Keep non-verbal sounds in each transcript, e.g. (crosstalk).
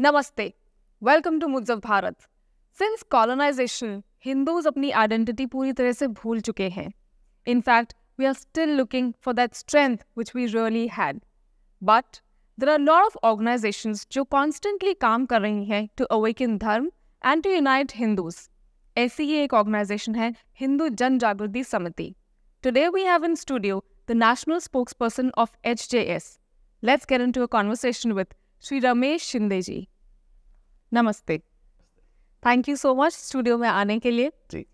नमस्ते welcome to मुज्जफ Bharat since colonisation Hindus अपनी आइडेंटिटी पूरी तरह से भूल चुके हैं in fact we are still looking for that strength which we really had but there are lot of organisation जो कॉन्स्टेंटली काम कर रही हैं टू अवेक इन धर्म एंड टू यूनाइट हिंदूज ऐसी ही एक ऑर्गेनाइजेशन है Hindu Jan Jagruti Samiti today we have in studio the national spokesperson of H J S let's get in to a conversation with Shri Ramesh Shinde ji नमस्ते thank you so much studio में आने के लिए जी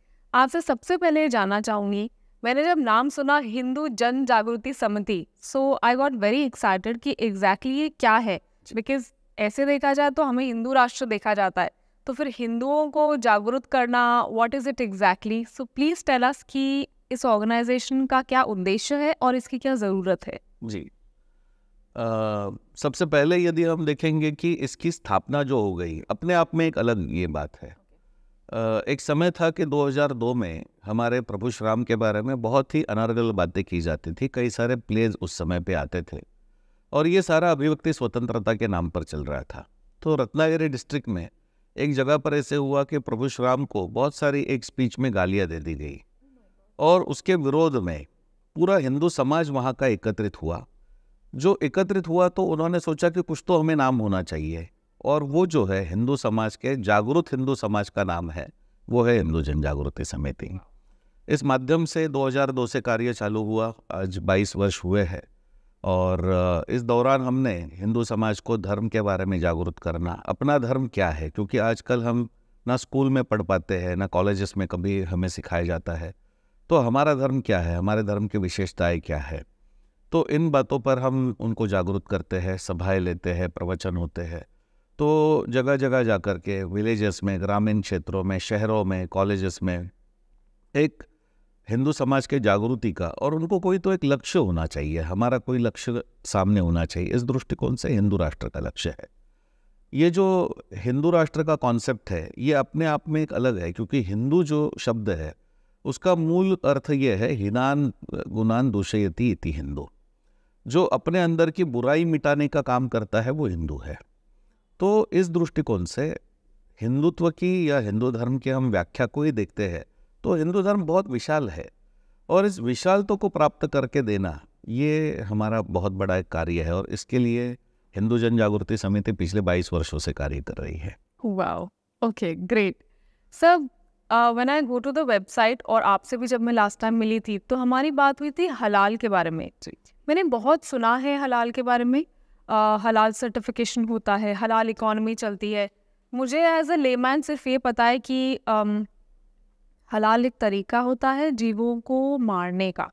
आपसे सबसे पहले जानना चाहूँगी मैंने जब नाम सुना Hindu Jan Jagruti Samiti so I was very excited कि एग्जैक्टली exactly ये क्या है बिकॉज ऐसे देखा जाए तो हमें हिंदू राष्ट्र देखा जाता है तो फिर हिंदुओं को जागरूक करना what is it exactly so please tell us कि इस ऑर्गेनाइजेशन का क्या उद्देश्य है और इसकी क्या ज़रूरत है जी सबसे पहले यदि हम देखेंगे कि इसकी स्थापना जो हो गई अपने आप में एक अलग ये बात है एक समय था कि 2002 में हमारे प्रभु श्राम के बारे में बहुत ही अनारगल बातें की जाती थी कई सारे प्लेज उस समय पे आते थे और ये सारा अभिव्यक्ति स्वतंत्रता के नाम पर चल रहा था तो रत्नागिरी डिस्ट्रिक्ट में एक जगह पर ऐसे हुआ कि प्रभु श्राम को बहुत सारी एक स्पीच में गालियाँ दे दी गई और उसके विरोध में पूरा हिंदू समाज वहाँ का एकत्रित हुआ जो एकत्रित हुआ तो उन्होंने सोचा कि कुछ तो हमें नाम होना चाहिए और वो जो है हिंदू समाज के जागरूक हिंदू समाज का नाम है वो है हिंदू जन जागृति समिति इस माध्यम से 2002 से कार्य चालू हुआ आज 22 वर्ष हुए हैं और इस दौरान हमने हिंदू समाज को धर्म के बारे में जागरूक करना अपना धर्म क्या है क्योंकि आजकल हम ना स्कूल में पढ़ पाते हैं ना कॉलेजेस में कभी हमें सिखाया जाता है तो हमारा धर्म क्या है हमारे धर्म की विशेषताएँ क्या है तो इन बातों पर हम उनको जागरूक करते हैं सभाएं लेते हैं प्रवचन होते हैं तो जगह जगह जा कर के विलेजेस में ग्रामीण क्षेत्रों में शहरों में कॉलेजेस में एक हिंदू समाज के जागृति का और उनको कोई तो एक लक्ष्य होना चाहिए हमारा कोई लक्ष्य सामने होना चाहिए इस दृष्टिकोण से हिंदू राष्ट्र का लक्ष्य है ये जो हिंदू राष्ट्र का कॉन्सेप्ट है ये अपने आप में एक अलग है क्योंकि हिंदू जो शब्द है उसका मूल अर्थ ये है हिनान गुनान दूषयती इति हिंदू जो अपने अंदर की बुराई मिटाने का काम करता है वो हिंदू है तो इस दृष्टिकोण से हिंदुत्व की या हिंदू धर्म की हम व्याख्या को ही देखते हैं तो हिंदू धर्म बहुत विशाल है और इस विशालत्व को प्राप्त करके देना ये हमारा बहुत बड़ा एक कार्य है और इसके लिए हिंदू जन जागृति समिति पिछले 22 वर्षों से कार्य कर रही है okay great sir when I go to the website और आपसे भी जब मैं लास्ट टाइम मिली थी तो हमारी बात हुई थी हलाल के बारे में मैंने बहुत सुना है हलाल के बारे में आ, हलाल सर्टिफिकेशन होता है हलाल इकॉनमी चलती है मुझे एज अ लेमैन सिर्फ ये पता है कि आम, हलाल एक तरीका होता है जीवों को मारने का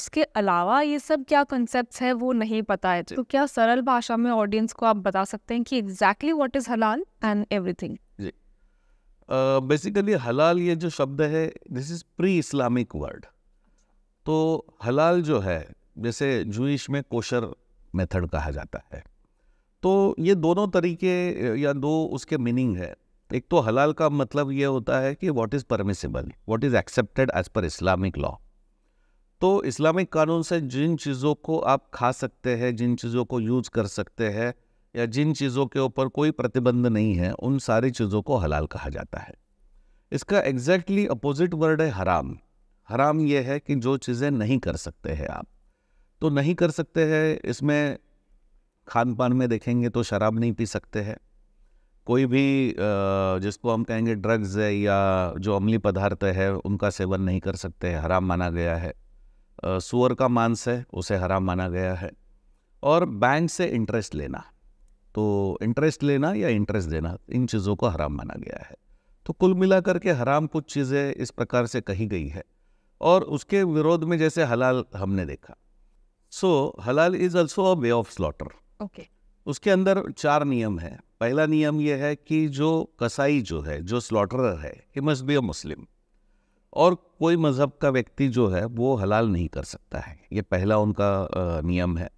उसके अलावा ये सब क्या कॉन्सेप्ट्स है वो नहीं पता है तो क्या सरल भाषा में ऑडियंस को आप बता सकते हैं कि एग्जैक्टली व्हाट इज़ हलाल एंड एवरीथिंग जी बेसिकली uh, हलाल ये जो शब्द है this is pre Islamic word तो हलाल जो है जैसे जूश में कोशर मेथड कहा जाता है तो ये दोनों तरीके या दो उसके मीनिंग है एक तो हलाल का मतलब ये होता है कि what is permissible what is accepted as per Islamic law तो इस्लामिक कानून से जिन चीज़ों को आप खा सकते हैं जिन चीज़ों को यूज कर सकते हैं या जिन चीज़ों के ऊपर कोई प्रतिबंध नहीं है उन सारी चीज़ों को हलाल कहा जाता है इसका एग्जैक्टली अपोजिट वर्ड है हराम हराम यह है कि जो चीज़ें नहीं कर सकते हैं आप तो नहीं कर सकते हैं इसमें खान पान में देखेंगे तो शराब नहीं पी सकते हैं कोई भी जिसको हम कहेंगे ड्रग्स है या जो अमली पदार्थ है उनका सेवन नहीं कर सकते हैं हराम माना गया है सुअर का मांस है उसे हराम माना गया है और बैंक से इंटरेस्ट लेना तो इंटरेस्ट लेना या इंटरेस्ट देना इन चीज़ों को हराम माना गया है तो कुल मिलाकर के हराम कुछ चीज़ें इस प्रकार से कही गई है और उसके विरोध में जैसे हलाल हमने देखा सो हलाल is also a way of slaughter okay उसके अंदर चार नियम है पहला नियम यह है कि जो कसाई जो है जो स्लॉटर है ही मस्ट बी अ मुस्लिम और कोई मज़हब का व्यक्ति जो है वो हलाल नहीं कर सकता है ये पहला उनका नियम है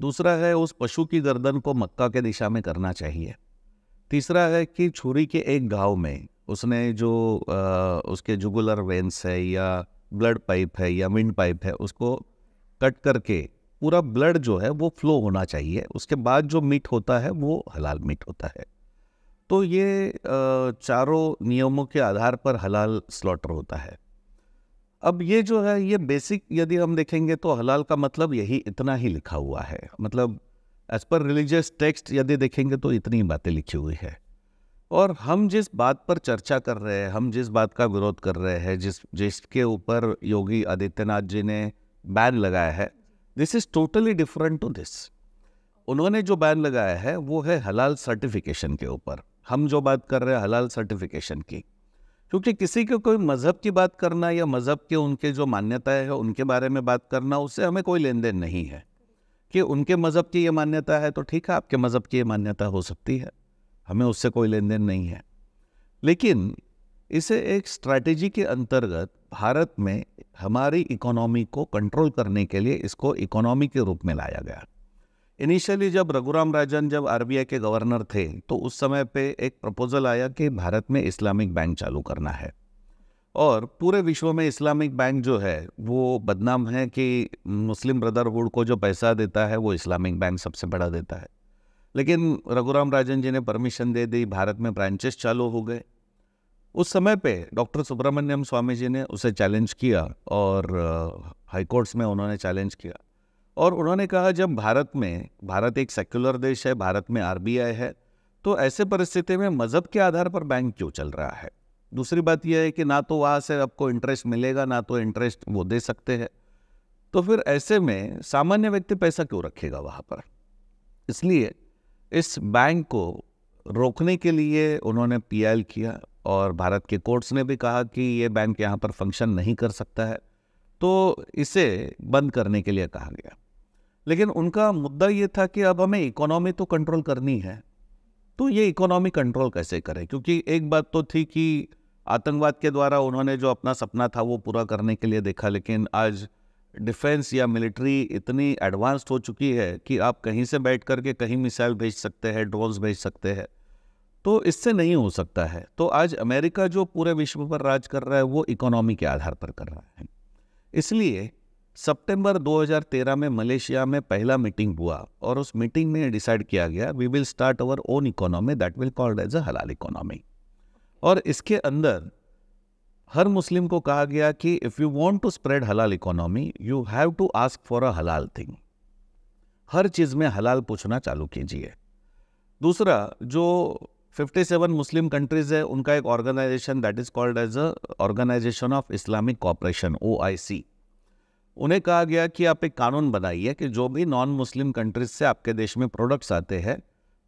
दूसरा है उस पशु की गर्दन को मक्का के दिशा में करना चाहिए तीसरा है कि छुरी के एक घाव में उसने जो आ, उसके जुगुलर वेंस है या ब्लड पाइप है या विंड पाइप है उसको कट करके पूरा ब्लड जो है वो फ्लो होना चाहिए उसके बाद जो मीट होता है वो हलाल मीट होता है तो ये चारों नियमों के आधार पर हलाल स्लॉटर होता है अब ये जो है ये बेसिक यदि हम देखेंगे तो हलाल का मतलब यही इतना ही लिखा हुआ है मतलब एज पर रिलीजियस टेक्स्ट यदि देखेंगे तो इतनी बातें लिखी हुई है और हम जिस बात पर चर्चा कर रहे हैं हम जिस बात का विरोध कर रहे हैं जिस जिसके ऊपर योगी आदित्यनाथ जी ने बैन लगाया है this is totally different to this उन्होंने जो बैन लगाया है वो है हलाल सर्टिफिकेशन के ऊपर हम जो बात कर रहे हैं हलाल सर्टिफिकेशन की क्योंकि किसी के कोई मज़हब की बात करना या मज़हब के उनके जो मान्यताएं है उनके बारे में बात करना उससे हमें कोई लेन देन नहीं है कि उनके मज़हब की ये मान्यता है तो ठीक है आपके मज़हब की ये मान्यता हो सकती है हमें उससे कोई लेन देन नहीं है लेकिन इसे एक स्ट्रैटेजी के अंतर्गत भारत में हमारी इकोनॉमी को कंट्रोल करने के लिए इसको इकोनॉमी के रूप में लाया गया इनिशियली जब रघुराम राजन जब आर के गवर्नर थे तो उस समय पे एक प्रपोजल आया कि भारत में इस्लामिक बैंक चालू करना है और पूरे विश्व में इस्लामिक बैंक जो है वो बदनाम है कि मुस्लिम ब्रदरहुड को जो पैसा देता है वो इस्लामिक बैंक सबसे बड़ा देता है लेकिन रघुराम राजन जी ने परमिशन दे दी भारत में ब्रांचेस चालू हो गए उस समय पे डॉक्टर सुब्रमण्यम स्वामी जी ने उसे चैलेंज किया और हाईकोर्ट्स में उन्होंने चैलेंज किया और उन्होंने कहा जब भारत में भारत एक सेक्युलर देश है भारत में आर है तो ऐसे परिस्थिति में मज़हब के आधार पर बैंक क्यों चल रहा है दूसरी बात यह है कि ना तो वहाँ से आपको इंटरेस्ट मिलेगा ना तो इंटरेस्ट वो दे सकते हैं तो फिर ऐसे में सामान्य व्यक्ति पैसा क्यों रखेगा वहाँ पर इसलिए इस बैंक को रोकने के लिए उन्होंने पीएल किया और भारत के कोर्ट्स ने भी कहा कि ये बैंक यहाँ पर फंक्शन नहीं कर सकता है तो इसे बंद करने के लिए कहा गया लेकिन उनका मुद्दा ये था कि अब हमें इकोनॉमी तो कंट्रोल करनी है तो ये इकोनॉमी कंट्रोल कैसे करें क्योंकि एक बात तो थी कि आतंकवाद के द्वारा उन्होंने जो अपना सपना था वो पूरा करने के लिए देखा लेकिन आज डिफेंस या मिलिट्री इतनी एडवांस्ड हो चुकी है कि आप कहीं से बैठ करके कहीं मिसाइल भेज सकते हैं ड्रोन्स भेज सकते हैं तो इससे नहीं हो सकता है तो आज अमेरिका जो पूरे विश्व पर राज कर रहा है वो इकोनॉमी के आधार पर कर रहा है इसलिए सितंबर 2013 में मलेशिया में पहला मीटिंग हुआ और उस मीटिंग में डिसाइड किया गया we will start our own economy that will called as a हलाल इकोनॉमी और इसके अंदर हर मुस्लिम को कहा गया कि if you want to spread हलाल economy you have to ask for a हलाल थिंग हर चीज़ में हलाल पूछना चालू कीजिए दूसरा जो 57 मुस्लिम कंट्रीज है उनका एक organisation that is called as a organisation of Islamic cooperation ओ उन्हें कहा गया कि आप एक कानून बनाइए कि जो भी नॉन मुस्लिम कंट्रीज से आपके देश में प्रोडक्ट्स आते हैं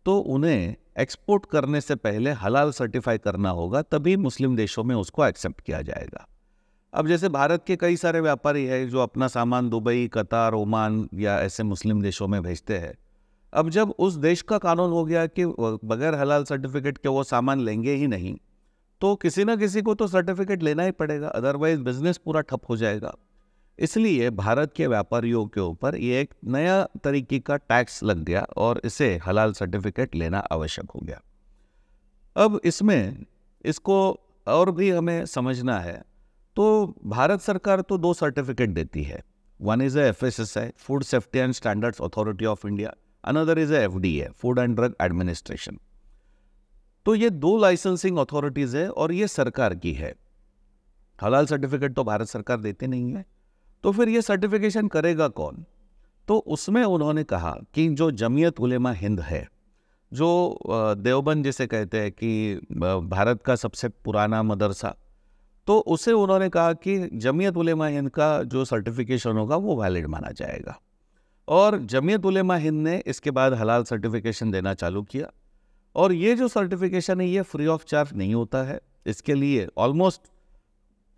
तो उन्हें एक्सपोर्ट करने से पहले हलाल सर्टिफाई करना होगा तभी मुस्लिम देशों में उसको एक्सेप्ट किया जाएगा अब जैसे भारत के कई सारे व्यापारी हैं जो अपना सामान दुबई कतार ओमान या ऐसे मुस्लिम देशों में भेजते हैं अब जब उस देश का कानून हो गया कि बगैर हलाल सर्टिफिकेट के वो सामान लेंगे ही नहीं तो किसी ना किसी को तो सर्टिफिकेट लेना ही पड़ेगा अदरवाइज बिजनेस पूरा ठप हो जाएगा इसलिए भारत के व्यापारियों के ऊपर ये एक नया तरीके का टैक्स लग गया और इसे हलाल सर्टिफिकेट लेना आवश्यक हो गया अब इसमें इसको और भी हमें समझना है तो भारत सरकार तो दो सर्टिफिकेट देती है one is a F S S I food safety and standards authority of India another is a F D A food and drug administration तो ये दो लाइसेंसिंग अथॉरिटीज़ है और ये सरकार की है हलाल सर्टिफिकेट तो भारत सरकार देती नहीं है तो फिर ये सर्टिफिकेशन करेगा कौन तो उसमें उन्होंने कहा कि जो जमीयत उलेमा हिंद है जो देवबंद जिसे कहते हैं कि भारत का सबसे पुराना मदरसा तो उसे उन्होंने कहा कि जमीयत उलेमा हिंद का जो सर्टिफिकेशन होगा वो वैलिड माना जाएगा और जमीयत उलेमा हिंद ने इसके बाद हलाल सर्टिफिकेशन देना चालू किया और ये जो सर्टिफिकेशन है ये फ्री ऑफ चार्ज नहीं होता है इसके लिए ऑलमोस्ट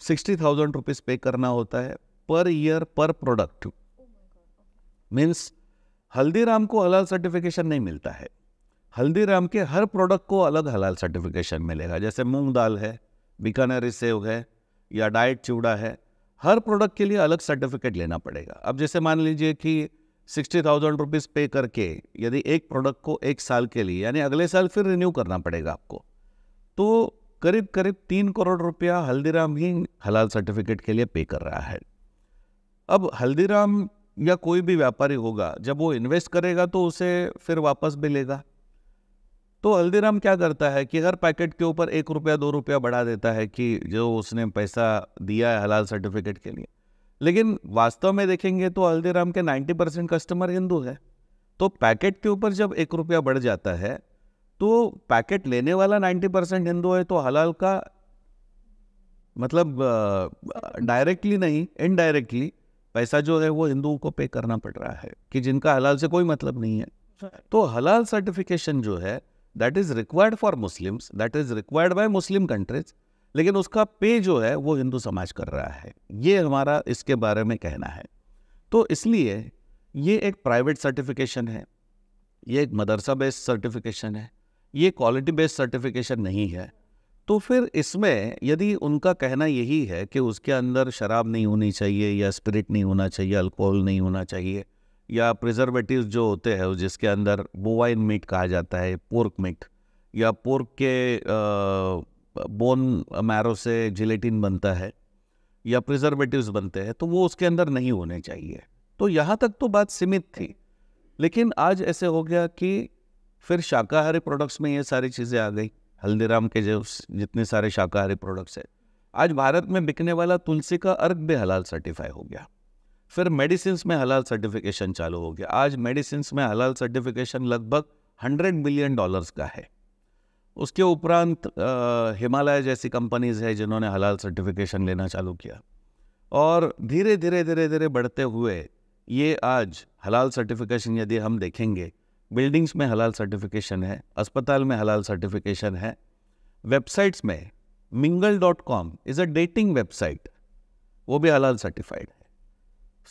सिक्सटी थाउजेंड रुपीज़ पे करना होता है पर ईयर पर प्रोडक्ट मीन्स हल्दीराम को हलाल सर्टिफिकेशन नहीं मिलता है हल्दीराम के हर प्रोडक्ट को अलग हलाल सर्टिफिकेशन मिलेगा जैसे मूंग दाल है बीकानेरी सेव है या डाइट चिवड़ा है हर प्रोडक्ट के लिए अलग सर्टिफिकेट लेना पड़ेगा अब जैसे मान लीजिए कि सिक्सटी थाउजेंड रुपीज़ पे करके यदि एक प्रोडक्ट को एक साल के लिए यानी अगले साल फिर रिन्यू करना पड़ेगा आपको तो करीब करीब तीन करोड़ रुपया हल्दीराम ही हलाल सर्टिफिकेट के लिए पे कर रहा है अब हल्दीराम या कोई भी व्यापारी होगा जब वो इन्वेस्ट करेगा तो उसे फिर वापस भी लेगा तो हल्दीराम क्या करता है कि हर पैकेट के ऊपर एक रुपया दो रुपया बढ़ा देता है कि जो उसने पैसा दिया है हलाल सर्टिफिकेट के लिए लेकिन वास्तव में देखेंगे तो हल्दीराम के 90 परसेंट कस्टमर हिंदू है तो पैकेट के ऊपर जब एक रुपया बढ़ जाता है तो पैकेट लेने वाला 90 परसेंट हिंदू है तो हलाल का मतलब डायरेक्टली नहीं इनडायरेक्टली पैसा जो है वो हिंदुओं को पे करना पड़ रहा है कि जिनका हलाल से कोई मतलब नहीं है हाँ। तो हलाल सर्टिफिकेशन जो है that is required for Muslims that is required by Muslim countries लेकिन उसका पे जो है वो हिंदू समाज कर रहा है ये हमारा इसके बारे में कहना है तो इसलिए ये एक प्राइवेट सर्टिफिकेशन है ये एक मदरसा बेस्ड सर्टिफिकेशन है ये क्वालिटी बेस्ड सर्टिफिकेशन नहीं है तो फिर इसमें यदि उनका कहना यही है कि उसके अंदर शराब नहीं होनी चाहिए या स्पिरिट नहीं होना चाहिए अल्कोहल नहीं होना चाहिए या प्रिजर्वेटिव जो होते हैं जिसके अंदर बोवाइन मीट कहा जाता है पोर्क मीट या पोर्क के बोन मैरो से जिलेटिन बनता है या प्रिजर्वेटिव्स बनते हैं तो वो उसके अंदर नहीं होने चाहिए तो यहाँ तक तो बात सीमित थी लेकिन आज ऐसे हो गया कि फिर शाकाहारी प्रोडक्ट्स में ये सारी चीज़ें आ गई हल्दीराम के जो जितने सारे शाकाहारी प्रोडक्ट्स हैं आज भारत में बिकने वाला तुलसी का अर्क भी हलाल सर्टिफाई हो गया फिर मेडिसिन में हलाल सर्टिफिकेशन चालू हो गया आज मेडिसिन में हलाल सर्टिफिकेशन लगभग हंड्रेड मिलियन डॉलर्स का है उसके उपरांत हिमालय जैसी कंपनीज है जिन्होंने हलाल सर्टिफिकेशन लेना चालू किया और धीरे धीरे धीरे धीरे बढ़ते हुए ये आज हलाल सर्टिफिकेशन यदि हम देखेंगे बिल्डिंग्स में हलाल सर्टिफिकेशन है अस्पताल में हलाल सर्टिफिकेशन है वेबसाइट्स में Mingle dot com is a dating website वो भी हलाल सर्टिफाइड है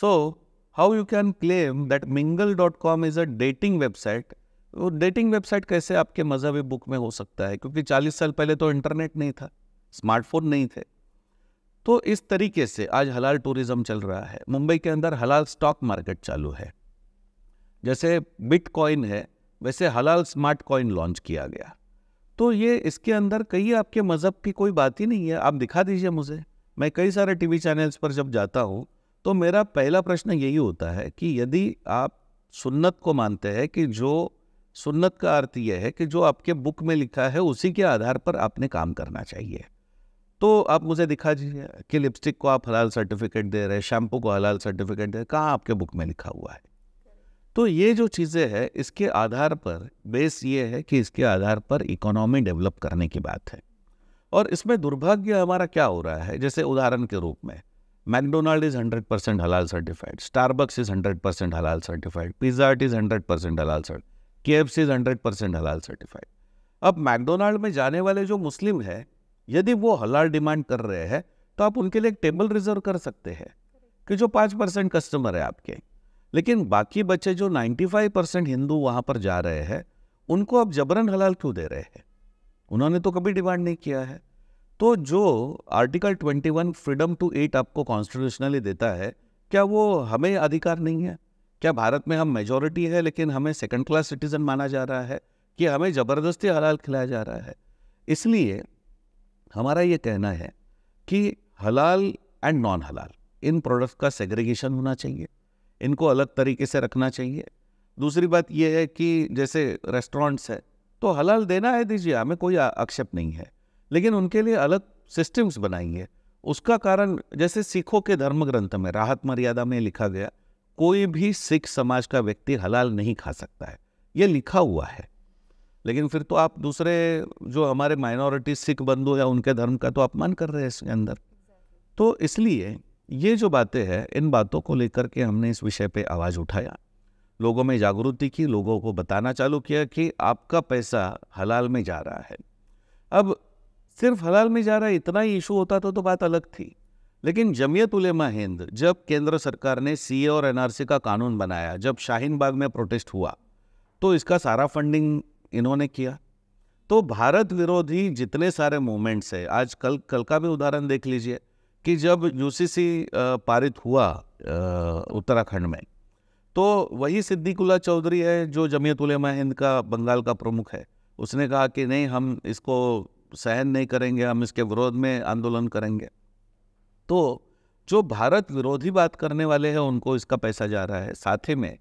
so how you can claim that Mingle dot com is a dating website वो डेटिंग वेबसाइट कैसे आपके मजहबी बुक में हो सकता है क्योंकि 40 साल पहले तो इंटरनेट नहीं था स्मार्टफोन नहीं थे तो इस तरीके से आज हलाल टूरिज्म चल रहा है मुंबई के अंदर हलाल स्टॉक मार्केट चालू है जैसे बिटकॉइन है वैसे हलाल स्मार्ट कॉइन लॉन्च किया गया तो ये इसके अंदर कई आपके मज़हब की कोई बात ही नहीं है आप दिखा दीजिए मुझे मैं कई सारे टीवी चैनल्स पर जब जाता हूँ तो मेरा पहला प्रश्न यही होता है कि यदि आप सुन्नत को मानते हैं कि जो सुन्नत का अर्थ यह है कि जो आपके बुक में लिखा है उसी के आधार पर आपने काम करना चाहिए तो आप मुझे दिखा दीजिए कि लिपस्टिक को आप हलाल सर्टिफिकेट दे रहे हैं शैम्पू को हलाल सर्टिफिकेट दे रहे कहाँ आपके बुक में लिखा हुआ है तो ये जो चीज़ें हैं इसके आधार पर बेस ये है कि इसके आधार पर इकोनॉमी डेवलप करने की बात है और इसमें दुर्भाग्य हमारा क्या हो रहा है जैसे उदाहरण के रूप में मैकडोनाल्ड इज़ हंड्रेड परसेंट हलाल certified Starbucks is hundred percent हलाल certified pizza is hundred percent हलाल cert K F C is hundred percent हलाल सर्टिफाइड अब मैकडोनाल्ड में जाने वाले जो मुस्लिम हैं यदि वो हलाल डिमांड कर रहे हैं तो आप उनके लिए एक टेबल रिजर्व कर सकते हैं कि जो पाँच परसेंट कस्टमर है आपके लेकिन बाकी बच्चे जो 95 परसेंट हिंदू वहां पर जा रहे हैं उनको आप जबरन हलाल क्यों दे रहे हैं उन्होंने तो कभी डिमांड नहीं किया है तो जो आर्टिकल 21 फ्रीडम टू एट आपको कॉन्स्टिट्यूशनली देता है क्या वो हमें अधिकार नहीं है क्या भारत में हम मेजोरिटी है लेकिन हमें सेकंड क्लास सिटीजन माना जा रहा है कि हमें ज़बरदस्ती हलाल खिलाया जा रहा है इसलिए हमारा ये कहना है कि हलाल एंड नॉन हलाल इन प्रोडक्ट का सेग्रीगेशन होना चाहिए इनको अलग तरीके से रखना चाहिए दूसरी बात यह है कि जैसे रेस्टोरेंट्स है तो हलाल देना है दीजिए हमें कोई आक्षेप नहीं है लेकिन उनके लिए अलग सिस्टम्स बनाइए उसका कारण जैसे सिखों के धर्म ग्रंथ में राहत मर्यादा में लिखा गया कोई भी सिख समाज का व्यक्ति हलाल नहीं खा सकता है ये लिखा हुआ है लेकिन फिर तो आप दूसरे जो हमारे माइनॉरिटी सिख बंधु या उनके धर्म का तो अपमान कर रहे हैं इसके अंदर तो इसलिए ये जो बातें हैं इन बातों को लेकर के हमने इस विषय पे आवाज़ उठाया लोगों में जागरूकता की लोगों को बताना चालू किया कि आपका पैसा हलाल में जा रहा है अब सिर्फ हलाल में जा रहा है इतना ही इशू होता था तो, तो बात अलग थी लेकिन जमीयत उलेमा हिंद जब केंद्र सरकार ने सी और एनआरसी का कानून बनाया जब शाहीन बाग में प्रोटेस्ट हुआ तो इसका सारा फंडिंग इन्होंने किया तो भारत विरोधी जितने सारे मूवमेंट्स है आज कल कल का भी उदाहरण देख लीजिए कि जब यूसीसी पारित हुआ उत्तराखंड में तो वही सिद्दीकुल्ला चौधरी है जो जमीयत उलमा हिंद का बंगाल का प्रमुख है उसने कहा कि नहीं हम इसको सहन नहीं करेंगे हम इसके विरोध में आंदोलन करेंगे तो जो भारत विरोधी बात करने वाले हैं उनको इसका पैसा जा रहा है साथ ही में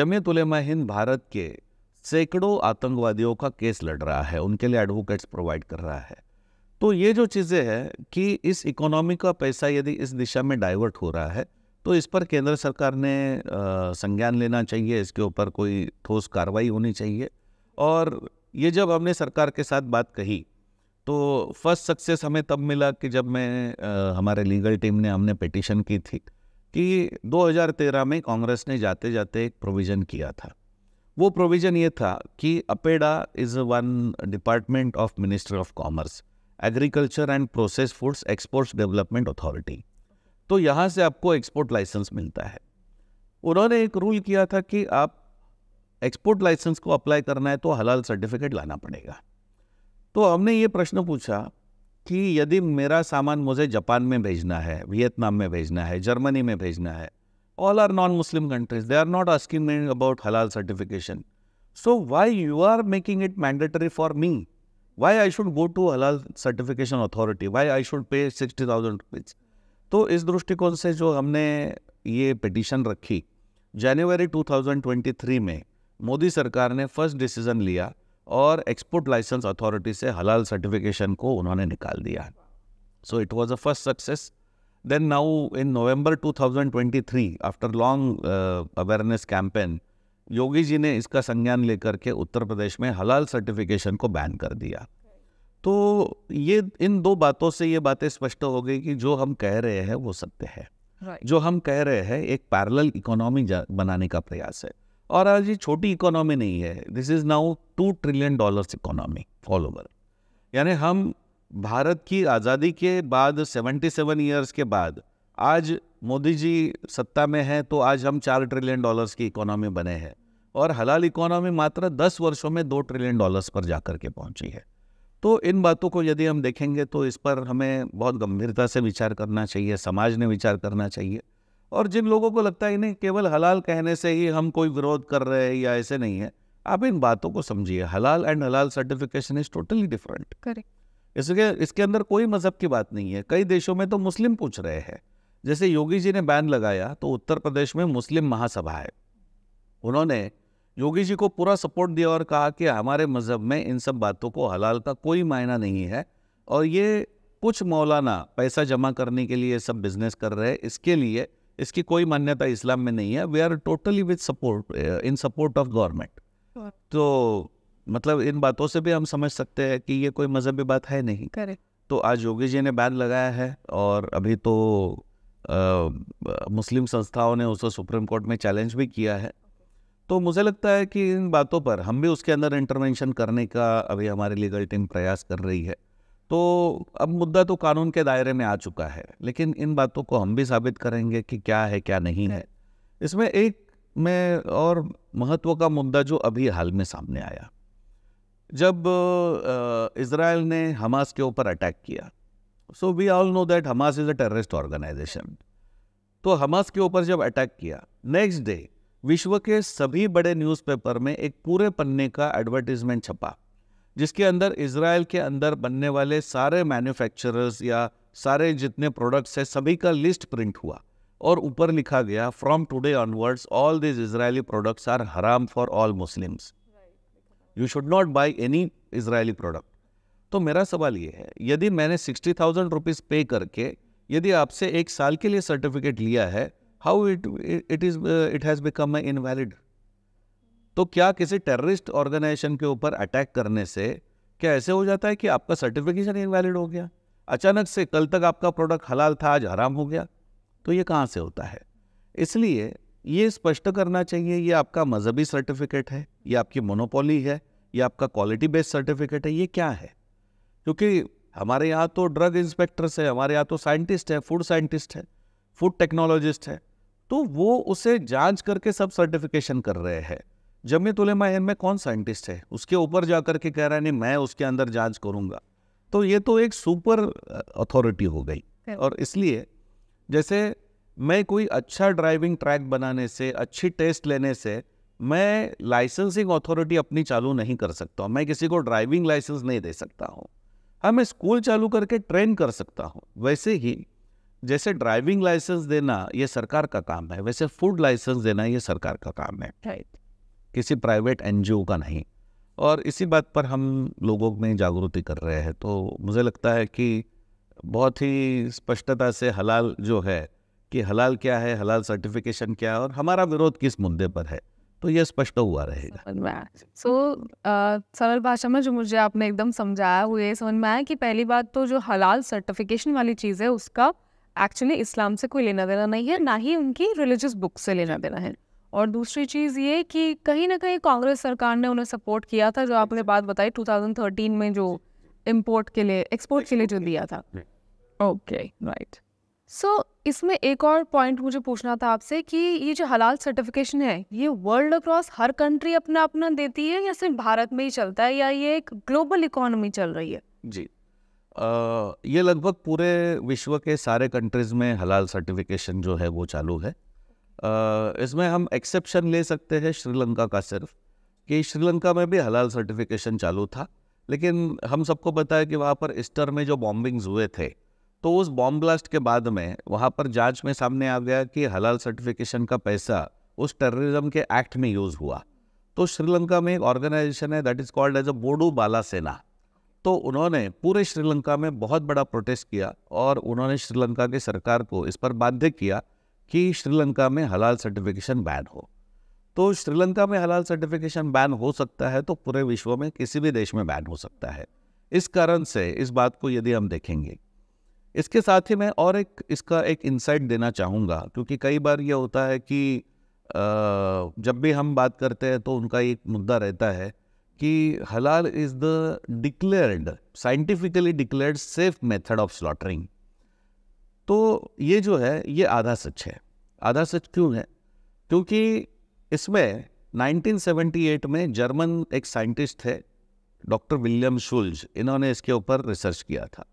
जमीयत उलमा हिंद भारत के सैकड़ों आतंकवादियों का केस लड़ रहा है उनके लिए एडवोकेट्स प्रोवाइड कर रहा है तो ये जो चीज़ें हैं कि इस इकोनॉमी का पैसा यदि इस दिशा में डाइवर्ट हो रहा है तो इस पर केंद्र सरकार ने संज्ञान लेना चाहिए इसके ऊपर कोई ठोस कार्रवाई होनी चाहिए और ये जब हमने सरकार के साथ बात कही तो फर्स्ट सक्सेस हमें तब मिला कि जब मैं आ, हमारे लीगल टीम ने हमने पिटिशन की थी कि 2013 में कांग्रेस ने जाते जाते एक प्रोविज़न किया था वो प्रोविज़न ये था कि APEDA is one department of minister of commerce agriculture and process foods exports development authority तो यहाँ से आपको एक्सपोर्ट लाइसेंस मिलता है उन्होंने एक रूल किया था कि आप एक्सपोर्ट लाइसेंस को अप्लाई करना है तो हलाल सर्टिफिकेट लाना पड़ेगा तो हमने ये प्रश्न पूछा कि यदि मेरा सामान मुझे जापान में भेजना है वियतनाम में भेजना है जर्मनी में भेजना है all are non Muslim countries they are not asking about halal certification so why you are making it mandatory for me I should go to halal certification authority why I should pay sixty thousand rupees तो इस दृष्टिकोण से जो हमने ये petition रखी जनवरी 2023 में मोदी सरकार ने फर्स्ट डिसीजन लिया और एक्सपोर्ट लाइसेंस अथॉरिटी से हलाल सर्टिफिकेशन को उन्होंने निकाल दिया so it was a first success then now in November 2023 after long awareness campaign Yogi ji ने इसका संज्ञान लेकर के उत्तर प्रदेश में हलाल सर्टिफिकेशन को बैन कर दिया तो ये इन दो बातों से ये बातें स्पष्ट हो गई कि जो हम कह रहे हैं वो सत्य है right. जो हम कह रहे हैं एक पैरल इकोनॉमी बनाने का प्रयास है और आज ये छोटी इकोनॉमी नहीं है this is now two trillion dollars economy all over यानी हम भारत की आज़ादी के बाद 77 इयर्स के बाद आज मोदी जी सत्ता में हैं तो आज हम चार ट्रिलियन डॉलर्स की इकोनॉमी बने हैं और हलाल इकोनॉमी मात्र दस वर्षों में दो ट्रिलियन डॉलर्स पर जाकर के पहुंची है तो इन बातों को यदि हम देखेंगे तो इस पर हमें बहुत गंभीरता से विचार करना चाहिए समाज ने विचार करना चाहिए और जिन लोगों को लगता है इन्हें केवल हलाल कहने से ही हम कोई विरोध कर रहे हैं या ऐसे नहीं है आप इन बातों को समझिए halal and halal certification is totally different correct इसके इसके अंदर कोई मजहब की बात नहीं है कई देशों में तो मुस्लिम पूछ रहे हैं जैसे योगी जी ने बैन लगाया तो उत्तर प्रदेश में मुस्लिम महासभा है उन्होंने योगी जी को पूरा सपोर्ट दिया और कहा कि हमारे मज़हब में इन सब बातों को हलाल का कोई मायना नहीं है और ये कुछ मौलाना पैसा जमा करने के लिए सब बिजनेस कर रहे हैं इसके लिए इसकी कोई मान्यता इस्लाम में नहीं है we are totally with support in support of government तो मतलब इन बातों से भी हम समझ सकते हैं कि ये कोई मजहबी बात है नहीं करे तो आज योगी जी ने बैन लगाया है और अभी तो मुस्लिम संस्थाओं ने उसे सुप्रीम कोर्ट में चैलेंज भी किया है तो मुझे लगता है कि इन बातों पर हम भी उसके अंदर इंटरवेंशन करने का अभी हमारी लीगल टीम प्रयास कर रही है तो अब मुद्दा तो कानून के दायरे में आ चुका है लेकिन इन बातों को हम भी साबित करेंगे कि क्या है क्या नहीं है इसमें एक में और महत्व का मुद्दा जो अभी हाल में सामने आया जब इसराइल ने हमास के ऊपर अटैक किया so we all know that Hamas is a terrorist organization तो हमास के ऊपर जब अटैक किया नेक्स्ट डे विश्व के सभी बड़े न्यूज़पेपर में एक पूरे पन्ने का एडवर्टीजमेंट छपा जिसके अंदर इसराइल के अंदर बनने वाले सारे मैन्युफैक्चरर्स या सारे जितने प्रोडक्ट्स हैं सभी का लिस्ट प्रिंट हुआ और ऊपर लिखा गया from today onwards all this Israeli products are haram for all Muslims you should not buy any Israeli product तो मेरा सवाल ये है यदि मैंने सिक्सटी थाउजेंड रुपीज़ पे करके यदि आपसे एक साल के लिए सर्टिफिकेट लिया है how it it is it has become a invalid तो क्या किसी टेररिस्ट ऑर्गेनाइजेशन के ऊपर अटैक करने से क्या ऐसे हो जाता है कि आपका सर्टिफिकेशन इनवैलिड हो गया अचानक से कल तक आपका प्रोडक्ट हलाल था आज हराम हो गया तो ये कहाँ से होता है इसलिए ये स्पष्ट करना चाहिए ये आपका मजहबी सर्टिफिकेट है ये आपकी मोनोपोली है ये आपका क्वालिटी बेस्ड सर्टिफिकेट है ये क्या है क्योंकि हमारे यहाँ तो ड्रग इंस्पेक्टर्स है हमारे यहाँ तो साइंटिस्ट है फूड साइंटिस्ट है फूड टेक्नोलॉजिस्ट है तो वो उसे जांच करके सब सर्टिफिकेशन कर रहे हैं जमीयत उलेमाइन में कौन साइंटिस्ट है उसके ऊपर जा करके कह रहा है नहीं मैं उसके अंदर जांच करूँगा तो ये तो एक सुपर अथॉरिटी हो गई और इसलिए जैसे मैं कोई अच्छा ड्राइविंग ट्रैक बनाने से अच्छी टेस्ट लेने से मैं लाइसेंसिंग अथॉरिटी अपनी चालू नहीं कर सकता मैं किसी को ड्राइविंग लाइसेंस नहीं दे सकता हूँ अब हाँ, मैं स्कूल चालू करके ट्रेन कर सकता हूँ वैसे ही जैसे ड्राइविंग लाइसेंस देना ये सरकार का काम है वैसे फूड लाइसेंस देना ये सरकार का काम है राइट किसी प्राइवेट एनजीओ का नहीं और इसी बात पर हम लोगों में जागृति कर रहे हैं तो मुझे लगता है कि बहुत ही स्पष्टता से हलाल जो है कि हलाल क्या है हलाल सर्टिफिकेशन क्या है और हमारा विरोध किस मुद्दे पर है तो ये स्पष्ट हुआ रहेगा सो सरल भाषा में जो मुझे आपने एकदम समझाया वो ये समझ में आया कि पहली बात तो जो हलाल सर्टिफिकेशन वाली चीज़ है उसका एक्चुअली इस्लाम से कोई लेना देना नहीं है ना ही उनकी रिलीजियस बुक से लेना देना है और दूसरी चीज़ ये कि कहीं ना कहीं कांग्रेस सरकार ने उन्हें सपोर्ट किया था जो आपने बात बताई 2013 में जो इम्पोर्ट के लिए एक्सपोर्ट के लिए जो दिया था ओके राइट सो so, इसमें एक और पॉइंट मुझे पूछना था आपसे कि ये जो हलाल सर्टिफिकेशन है ये वर्ल्ड अक्रॉस हर कंट्री अपना अपना देती है या सिर्फ भारत में ही चलता है या ये एक ग्लोबल इकोनॉमी चल रही है जी आ, ये लगभग पूरे विश्व के सारे कंट्रीज़ में हलाल सर्टिफिकेशन जो है वो चालू है आ, इसमें हम एक्सेप्शन ले सकते हैं श्रीलंका का सिर्फ कि श्रीलंका में भी हलाल सर्टिफिकेशन चालू था लेकिन हम सबको पता है कि वहाँ पर ईस्टर में जो बॉम्बिंग्स हुए थे तो उस बॉम्ब ब्लास्ट के बाद में वहाँ पर जांच में सामने आ गया कि हलाल सर्टिफिकेशन का पैसा उस टेररिज्म के एक्ट में यूज़ हुआ तो श्रीलंका में एक ऑर्गेनाइजेशन है that is called as a Bodu Bala Sena तो उन्होंने पूरे श्रीलंका में बहुत बड़ा प्रोटेस्ट किया और उन्होंने श्रीलंका की सरकार को इस पर बाध्य किया कि श्रीलंका में हलाल सर्टिफिकेशन बैन हो तो श्रीलंका में हलाल सर्टिफिकेशन बैन हो सकता है तो पूरे विश्व में किसी भी देश में बैन हो सकता है इस कारण से इस बात को यदि हम देखेंगे इसके साथ ही मैं और एक इसका एक इंसाइट देना चाहूँगा क्योंकि कई बार ये होता है कि जब भी हम बात करते हैं तो उनका एक मुद्दा रहता है कि halal is the declared scientifically declared safe method of slaughtering तो ये जो है ये आधा सच है आधा सच क्यों है क्योंकि इसमें 1978 में जर्मन एक साइंटिस्ट थे डॉक्टर विलियम शुल्ज इन्होंने इसके ऊपर रिसर्च किया था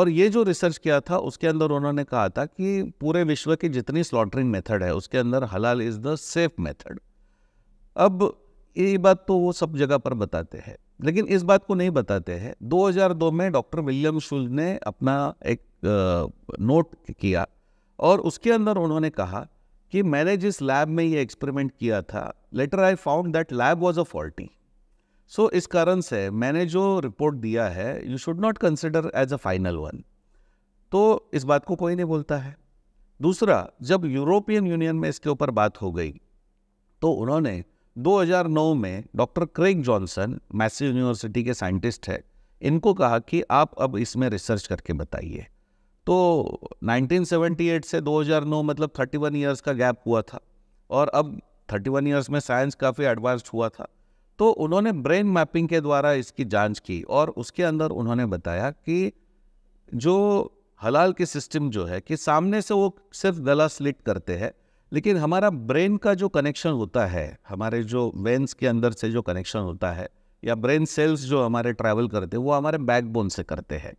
और ये जो रिसर्च किया था उसके अंदर उन्होंने कहा था कि पूरे विश्व की जितनी स्लॉटरिंग मेथड है उसके अंदर हलाल इज़ द सेफ मेथड अब ये बात तो वो सब जगह पर बताते हैं लेकिन इस बात को नहीं बताते हैं 2002 में डॉक्टर विलियम शुल ने अपना एक नोट किया और उसके अंदर उन्होंने कहा कि मैंने जिस लैब में ये एक्सपेरिमेंट किया था later I found that lab was a faulty so इस कारण से मैंने जो रिपोर्ट दिया है you should not consider as a final one तो इस बात को कोई नहीं बोलता है दूसरा जब यूरोपियन यूनियन में इसके ऊपर बात हो गई तो उन्होंने 2009 में doctor Craig Johnson Massey University के साइंटिस्ट है इनको कहा कि आप अब इसमें रिसर्च करके बताइए तो 1978 से 2009 मतलब 31 इयर्स का गैप हुआ था और अब 31 इयर्स में साइंस काफ़ी एडवांस्ड हुआ था तो उन्होंने ब्रेन मैपिंग के द्वारा इसकी जांच की और उसके अंदर उन्होंने बताया कि जो हलाल की सिस्टम जो है कि सामने से वो सिर्फ गला स्लिट करते हैं लेकिन हमारा ब्रेन का जो कनेक्शन होता है हमारे जो वेंस के अंदर से जो कनेक्शन होता है या ब्रेन सेल्स जो हमारे ट्रैवल करते हैं वो हमारे बैकबोन से करते हैं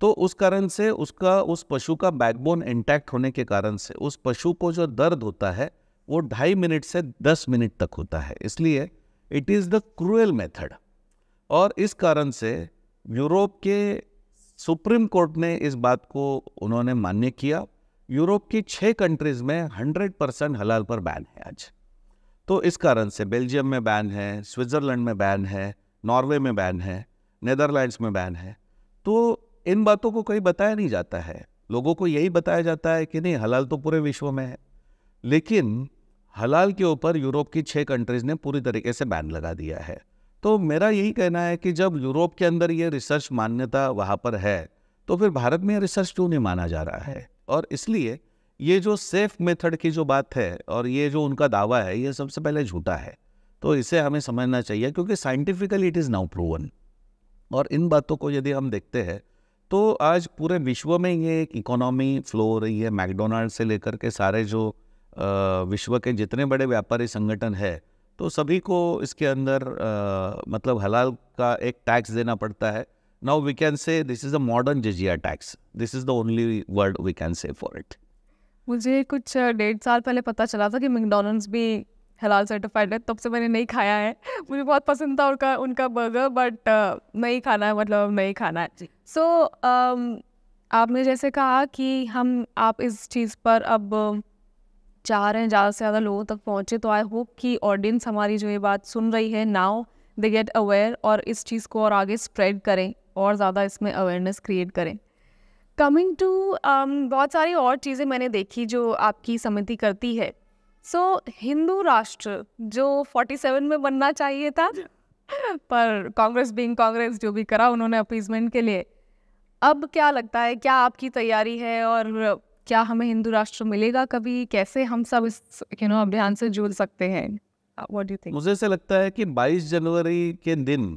तो उस कारण से उसका उस पशु का बैकबोन इंटैक्ट होने के कारण से उस पशु को जो दर्द होता है वो ढाई मिनट से दस मिनट तक होता है इसलिए it is the cruel method और इस कारण से यूरोप के सुप्रीम कोर्ट ने इस बात को उन्होंने मान्य किया यूरोप की छः कंट्रीज़ में 100 परसेंट हलाल पर बैन है आज तो इस कारण से बेल्जियम में बैन है स्विट्ज़रलैंड में बैन है नॉर्वे में बैन है नेदरलैंड्स में बैन है तो इन बातों को कहीं बताया नहीं जाता है लोगों को यही बताया जाता है कि नहीं हलाल तो पूरे विश्व में है लेकिन हलाल के ऊपर यूरोप की छः कंट्रीज़ ने पूरी तरीके से बैन लगा दिया है तो मेरा यही कहना है कि जब यूरोप के अंदर ये रिसर्च मान्यता वहाँ पर है तो फिर भारत में रिसर्च क्यों नहीं माना जा रहा है और इसलिए ये जो सेफ मेथड की जो बात है और ये जो उनका दावा है ये सबसे पहले झूठा है तो इसे हमें समझना चाहिए क्योंकि scientifically it is now proven और इन बातों को यदि हम देखते हैं तो आज पूरे विश्व में ये एक इकोनॉमी फ्लो हो रही है मैकडोनाल्ड से लेकर के सारे जो विश्व के जितने बड़े व्यापारी संगठन है तो सभी को इसके अंदर आ, मतलब हलाल का एक टैक्स देना पड़ता है now we can say this is a modern जजिया tax this is the only word we can say for it मुझे कुछ डेढ़ साल पहले पता चला था कि मैकडोनल्ड्स भी हलाल सर्टिफाइड है तब से मैंने नहीं खाया है मुझे बहुत पसंद था उनका उनका बर्गर बट नहीं खाना है मतलब नहीं खाना है सो so, आपने जैसे कहा कि हम आप इस चीज़ पर अब चाह रहे हैं ज़्यादा से ज़्यादा लोगों तक पहुँचे तो आई होप कि ऑडियंस हमारी जो ये बात सुन रही है नाउ दे गेट अवेयर और इस चीज़ को और आगे स्प्रेड करें और ज़्यादा इसमें अवेयरनेस क्रिएट करें कमिंग टू um, बहुत सारी और चीज़ें मैंने देखी जो आपकी समिति करती है सो so, हिंदू राष्ट्र जो 47 में बनना चाहिए था पर कांग्रेस बींग कांग्रेस जो भी करा उन्होंने अपीजमेंट के लिए अब क्या लगता है क्या आपकी तैयारी है और क्या हमें हिंदू राष्ट्र मिलेगा कभी कैसे हम सब इस यू नो अभियान से जुड़ सकते हैं व्हाट डू थिंक मुझे ऐसा लगता है कि 22 जनवरी के दिन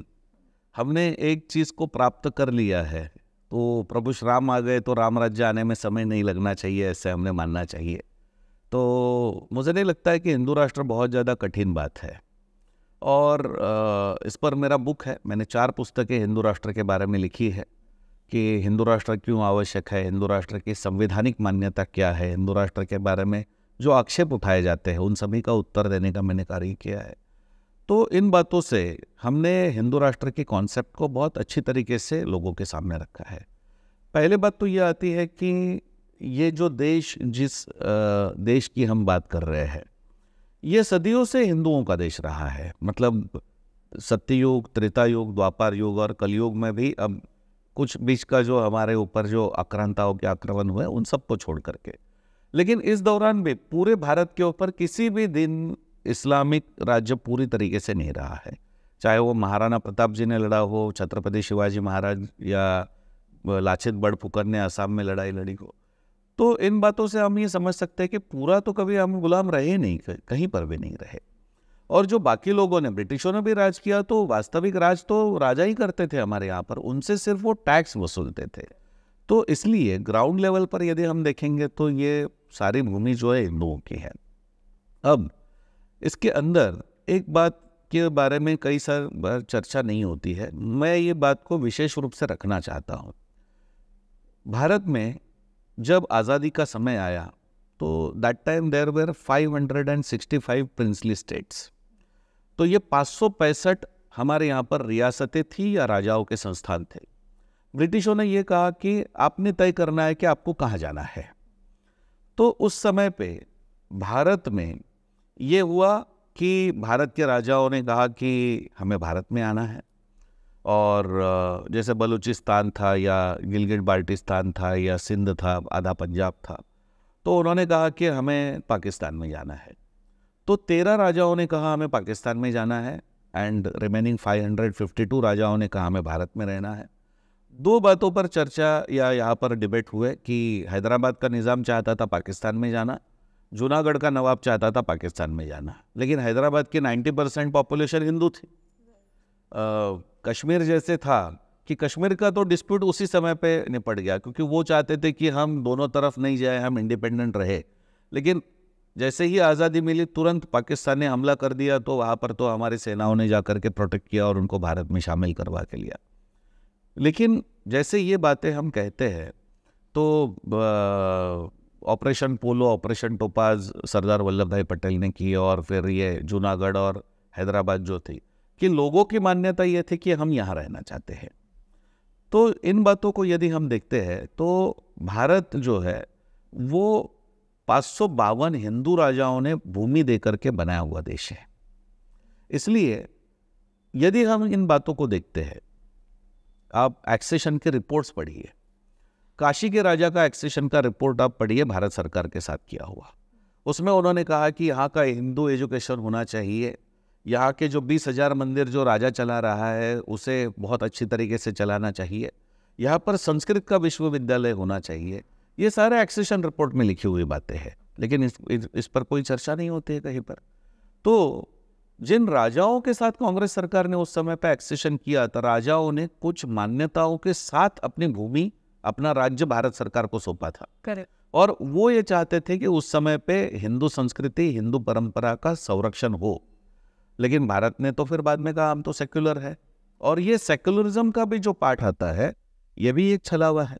हमने एक चीज़ को प्राप्त कर लिया है तो प्रभु श्राम आ गए तो राम राज्य आने में समय नहीं लगना चाहिए ऐसे हमने मानना चाहिए तो मुझे नहीं लगता है कि हिंदू राष्ट्र बहुत ज़्यादा कठिन बात है और uh, इस पर मेरा बुक है मैंने चार पुस्तकें हिंदू राष्ट्र के बारे में लिखी है कि हिंदू राष्ट्र क्यों आवश्यक है हिंदू राष्ट्र की संवैधानिक मान्यता क्या है हिंदू राष्ट्र के बारे में जो आक्षेप उठाए जाते हैं उन सभी का उत्तर देने का मैंने कार्य किया है तो इन बातों से हमने हिंदू राष्ट्र के कॉन्सेप्ट को बहुत अच्छी तरीके से लोगों के सामने रखा है पहले बात तो ये आती है कि ये जो देश जिस देश की हम बात कर रहे हैं ये सदियों से हिंदुओं का देश रहा है मतलब सत्ययुग त्रेता युग द्वापार युग और कलयुग में भी अब कुछ बीच का जो हमारे ऊपर जो आक्रांताओं के आक्रमण हुए उन सबको छोड़ करके लेकिन इस दौरान भी पूरे भारत के ऊपर किसी भी दिन इस्लामिक राज्य पूरी तरीके से नहीं रहा है चाहे वो महाराणा प्रताप जी ने लड़ा हो छत्रपति शिवाजी महाराज या लाचित बड़फुकर ने असम में लड़ाई लड़ी हो तो इन बातों से हम ये समझ सकते हैं कि पूरा तो कभी हम गुलाम रहे नहीं कहीं पर भी नहीं रहे और जो बाकी लोगों ने ब्रिटिशों ने भी राज किया तो वास्तविक राज तो राजा ही करते थे हमारे यहाँ पर उनसे सिर्फ वो टैक्स वसूलते थे तो इसलिए ग्राउंड लेवल पर यदि हम देखेंगे तो ये सारी भूमि जो है हिंदुओं की है अब इसके अंदर एक बात के बारे में कई सार चर्चा नहीं होती है मैं ये बात को विशेष रूप से रखना चाहता हूँ भारत में जब आज़ादी का समय आया तो that time there were 565 princely states तो ये पाँच हमारे यहाँ पर रियासतें थी या राजाओं के संस्थान थे ब्रिटिशों ने यह कहा कि आपने तय करना है कि आपको कहाँ जाना है तो उस समय पे भारत में ये हुआ कि भारत के राजाओं ने कहा कि हमें भारत में आना है और जैसे बलूचिस्तान था या गिलगिट बाल्टिस्तान था या सिंध था आधा पंजाब था तो उन्होंने कहा कि हमें पाकिस्तान में जाना है तो तेरह राजाओं ने कहा हमें पाकिस्तान में जाना है एंड रिमेनिंग 552 राजाओं ने कहा हमें भारत में रहना है दो बातों पर चर्चा या यहाँ पर डिबेट हुए कि हैदराबाद का निज़ाम चाहता था पाकिस्तान में जाना जूनागढ़ का नवाब चाहता था पाकिस्तान में जाना लेकिन हैदराबाद की 90 परसेंट पॉपुलेशन हिंदू थी आ, कश्मीर जैसे था कि कश्मीर का तो डिस्प्यूट उसी समय पे निपट गया क्योंकि वो चाहते थे कि हम दोनों तरफ नहीं जाए हम इंडिपेंडेंट रहे लेकिन जैसे ही आज़ादी मिली तुरंत पाकिस्तान ने हमला कर दिया तो वहाँ पर तो हमारी सेनाओं ने जा के प्रोटेक्ट किया और उनको भारत में शामिल करवा के लिया लेकिन जैसे ये बातें हम कहते हैं तो Operation Polo Operation Topaz Sardar Vallabhbhai Patel ने की और फिर ये जूनागढ़ और हैदराबाद जो थी कि लोगों की मान्यता ये थी कि हम यहाँ रहना चाहते हैं तो इन बातों को यदि हम देखते हैं तो भारत जो है वो पाँच हिंदू राजाओं ने भूमि देकर के बनाया हुआ देश है इसलिए यदि हम इन बातों को देखते हैं आप एक्सेशन के रिपोर्ट्स पढ़िए काशी के राजा का एक्सेशन का रिपोर्ट आप पढ़िए भारत सरकार के साथ किया हुआ उसमें उन्होंने कहा कि यहाँ का हिंदू एजुकेशन होना चाहिए यहाँ के जो बीस हजार मंदिर जो राजा चला रहा है उसे बहुत अच्छी तरीके से चलाना चाहिए यहाँ पर संस्कृत का विश्वविद्यालय होना चाहिए ये सारे एक्सेशन रिपोर्ट में लिखी हुई बातें हैं लेकिन इस, इस पर कोई चर्चा नहीं होती है कहीं पर तो जिन राजाओं के साथ कांग्रेस सरकार ने उस समय पर एक्सेशन किया था तो राजाओं ने कुछ मान्यताओं के साथ अपनी भूमि अपना राज्य भारत सरकार को सौंपा था करेक्ट और वो ये चाहते थे कि उस समय पे हिंदू संस्कृति हिंदू परंपरा का संरक्षण हो लेकिन भारत ने तो फिर बाद में कहा हम तो सेक्युलर है और ये सेक्युलरिज्म का भी जो पार्ट आता है ये भी एक छलावा है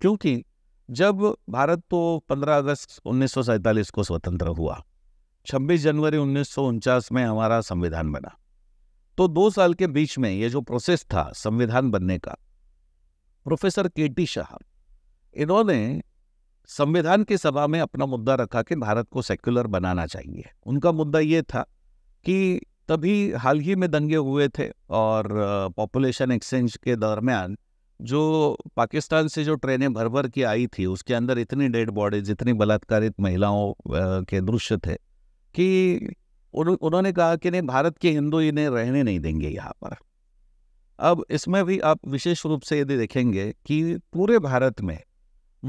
क्योंकि जब भारत तो 15 अगस्त उन्नीस को स्वतंत्र हुआ 26 जनवरी उन्नीस में हमारा संविधान बना तो दो साल के बीच में ये जो प्रोसेस था संविधान बनने का प्रोफेसर के टी शाह इन्होंने संविधान की सभा में अपना मुद्दा रखा कि भारत को सेक्युलर बनाना चाहिए उनका मुद्दा ये था कि तभी हाल ही में दंगे हुए थे और पॉपुलेशन एक्सचेंज के दरमियान जो पाकिस्तान से जो ट्रेनें भर भर के आई थी उसके अंदर इतनी डेड बॉडीज इतनी बलात्कारित महिलाओं के दृश्य थे कि उन, उन्होंने कहा कि नहीं भारत के हिंदू इन्हें रहने नहीं देंगे यहाँ पर अब इसमें भी आप विशेष रूप से यदि देखेंगे कि पूरे भारत में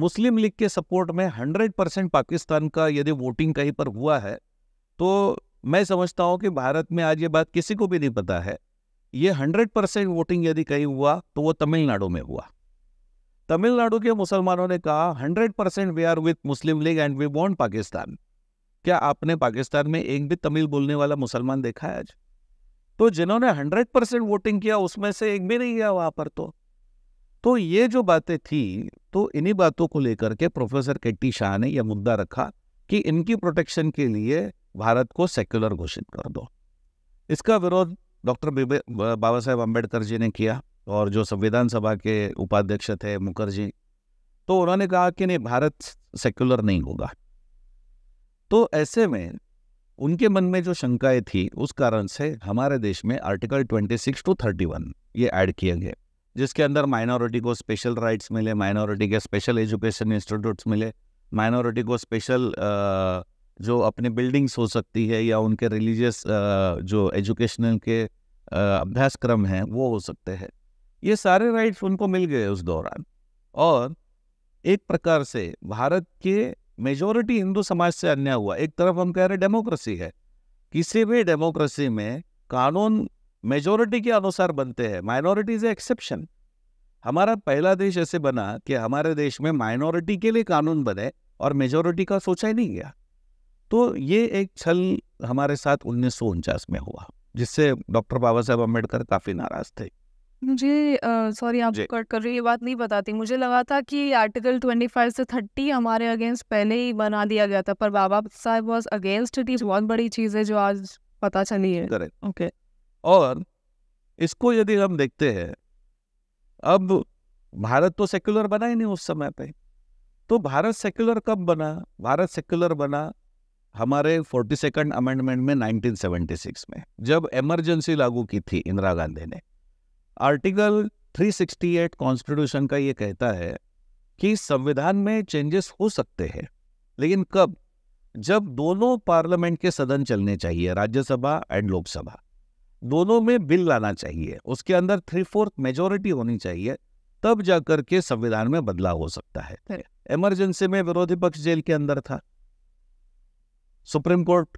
मुस्लिम लीग के सपोर्ट में 100 परसेंट पाकिस्तान का यदि वोटिंग कहीं पर हुआ है तो मैं समझता हूँ कि भारत में आज ये बात किसी को भी नहीं पता है ये हंड्रेड परसेंट वोटिंग यदि कहीं हुआ तो वो तमिलनाडु में हुआ तमिलनाडु के मुसलमानों ने कहा hundred percent we are with Muslim League and we want Pakistan क्या आपने पाकिस्तान में एक भी तमिल बोलने वाला मुसलमान देखा है आज तो जिन्होंने हंड्रेड परसेंट वोटिंग किया उसमें से एक भी नहीं गया वहां पर तो तो ये जो बातें थी तो इन्हीं बातों को लेकर के प्रोफेसर केटी शाह ने यह मुद्दा रखा कि इनकी प्रोटेक्शन के लिए भारत को सेक्युलर घोषित कर दो इसका विरोध डॉक्टर बाबा साहेब अम्बेडकर जी ने किया और जो संविधान सभा के उपाध्यक्ष थे मुखर्जी तो उन्होंने कहा कि नहीं भारत सेक्युलर नहीं होगा तो ऐसे में उनके मन में जो शंकाएं थी उस कारण से हमारे देश में आर्टिकल 26 टू 31 ये ऐड किए गए जिसके अंदर माइनॉरिटी को स्पेशल राइट्स मिले माइनॉरिटी के स्पेशल एजुकेशन इंस्टीट्यूट्स मिले माइनॉरिटी को स्पेशल जो अपने बिल्डिंग्स हो सकती है या उनके रिलीजियस जो एजुकेशनल के अभ्यासक्रम हैं वो हो सकते हैं ये सारे राइट्स उनको मिल गए उस दौरान और एक प्रकार से भारत के मेजोरिटी हिंदू समाज से अन्याय हुआ एक तरफ हम कह रहे डेमोक्रेसी है किसी भी डेमोक्रेसी में कानून मेजोरिटी के अनुसार बनते हैं माइनॉरिटी इज एक्सेप्शन हमारा पहला देश ऐसे बना कि हमारे देश में माइनॉरिटी के लिए कानून बने और मेजोरिटी का सोचा ही नहीं गया तो ये एक छल हमारे साथ उन्नीस में हुआ जिससे डॉक्टर बाबा साहेब अम्बेडकर काफी नाराज थे मुझे सॉरी आप कट कर रही ये बात नहीं बताती मुझे लगा था कि आर्टिकल 25 से 30 हमारे अगेंस्ट पहले ही बना दिया गया था पर बाबा साहब वॉज अगेंस्ट इट इज बहुत बड़ी चीज़ है जो आज पता चली है ओके okay. और इसको यदि हम देखते हैं अब भारत तो सेक्युलर बना ही नहीं उस समय पे तो भारत सेक्युलर कब बना भारत सेक्युलर बना हमारे फोर्टी सेकेंड अमेंडमेंट में 1976 में जब इमरजेंसी लागू की थी इंदिरा गांधी ने आर्टिकल 368 कॉन्स्टिट्यूशन का ये कहता है कि संविधान में चेंजेस हो सकते हैं लेकिन कब जब दोनों पार्लियामेंट के सदन चलने चाहिए राज्यसभा एंड लोकसभा दोनों में बिल लाना चाहिए उसके अंदर थ्री फोर्थ मेजोरिटी होनी चाहिए तब जाकर के संविधान में बदलाव हो सकता है इमरजेंसी में विरोधी पक्ष जेल के अंदर था सुप्रीम कोर्ट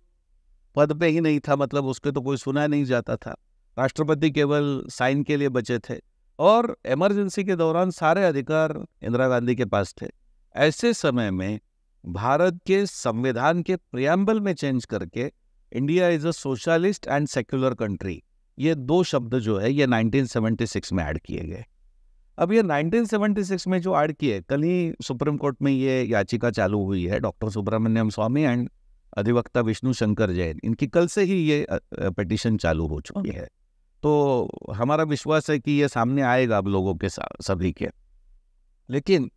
पद पे ही नहीं था मतलब उसके तो कोई सुना नहीं जाता था राष्ट्रपति केवल साइन के लिए बचे थे और इमरजेंसी के दौरान सारे अधिकार इंदिरा गांधी के पास थे ऐसे समय में भारत के संविधान के प्रियम्बल में चेंज करके India is a socialist and secular country ये दो शब्द जो है ये 1976 में ऐड किए गए अब ये 1976 में जो ऐड किए कल ही सुप्रीम कोर्ट में ये याचिका चालू हुई है डॉक्टर सुब्रमण्यम स्वामी एंड अधिवक्ता विष्णु शंकर जैन इनकी कल से ही ये पटिशन चालू हो चुकी है तो हमारा विश्वास है कि ये सामने आएगा अब लोगों के सभी के लेकिन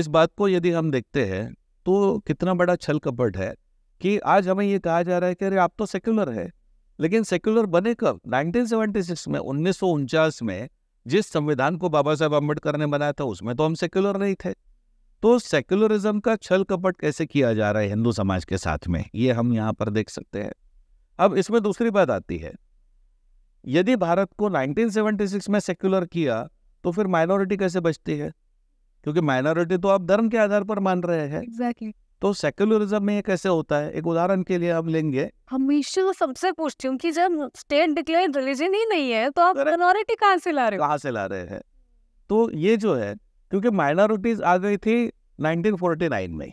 इस बात को यदि हम देखते हैं तो कितना बड़ा छल कपट है कि आज हमें ये कहा जा रहा है कि अरे आप तो सेक्युलर है लेकिन सेक्युलर बने कब 1976 में उन्नीस में जिस संविधान को बाबा साहेब अम्बेडकर ने बनाया था उसमें तो हम सेक्युलर नहीं थे तो सेक्युलरिज्म का छल कपट कैसे किया जा रहा है हिंदू समाज के साथ में ये हम यहाँ पर देख सकते हैं अब इसमें दूसरी बात आती है यदि भारत को 1976 में सेक्युलर किया तो फिर माइनॉरिटी कैसे बचती है क्योंकि माइनॉरिटी तो आप धर्म के आधार पर मान रहे हैं exactly. तो सेक्युलरिज्म में ये कैसे होता है एक उदाहरण के लिए हम लेंगे हमेशा सबसे पूछती हूँ कि जब स्टेट डिक्लेयर रिलीजन ही नहीं है तो आप माइनॉरिटी कहाँ से ला रहे हो कहाँ से ला रहे हैं तो ये जो है क्योंकि माइनॉरिटीज आ गई थी 1949 में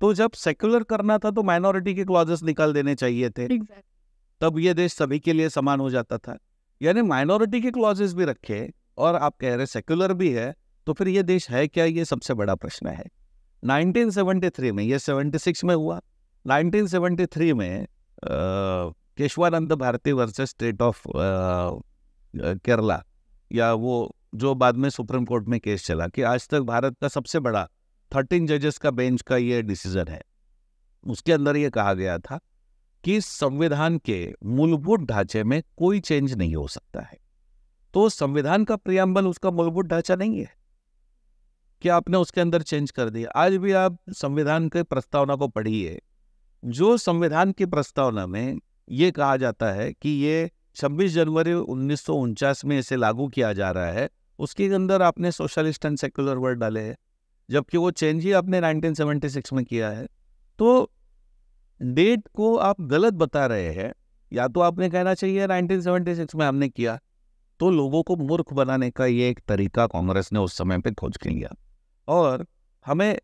तो जब सेक्युलर करना था तो माइनॉरिटी के क्लॉजेस निकाल देने चाहिए थे तब ये देश सभी के लिए समान हो जाता था यानी माइनॉरिटी के क्लॉजेस भी रखे और आप कह रहे सेक्युलर भी है तो फिर ये देश है क्या ये सबसे बड़ा प्रश्न है 1973 में ये 76 में हुआ 1973 में Kesavananda Bharati versus state of Kerala या वो जो बाद में सुप्रीम कोर्ट में केस चला कि आज तक भारत का सबसे बड़ा थर्टीन जजेस का बेंच का ये डिसीजन है उसके अंदर ये कहा गया था कि संविधान के मूलभूत ढांचे में कोई चेंज नहीं हो सकता है तो संविधान का प्रियम्बल उसका मूलभूत ढांचा नहीं है कि आपने उसके अंदर चेंज कर दिया आज भी आप संविधान के प्रस्तावना को पढ़िए जो संविधान की प्रस्तावना में ये कहा जाता है कि ये 26 जनवरी उन्नीस में इसे लागू किया जा रहा है उसके अंदर आपने सोशलिस्ट एंड सेक्युलर वर्ड डाले हैं जबकि वो चेंज ही आपने 1976 में किया है तो डेट को आप गलत बता रहे हैं या तो आपने कहना चाहिए 1976 में हमने किया तो लोगों को मूर्ख बनाने का ये एक तरीका कांग्रेस ने उस समय पे खोज के लिया और हमें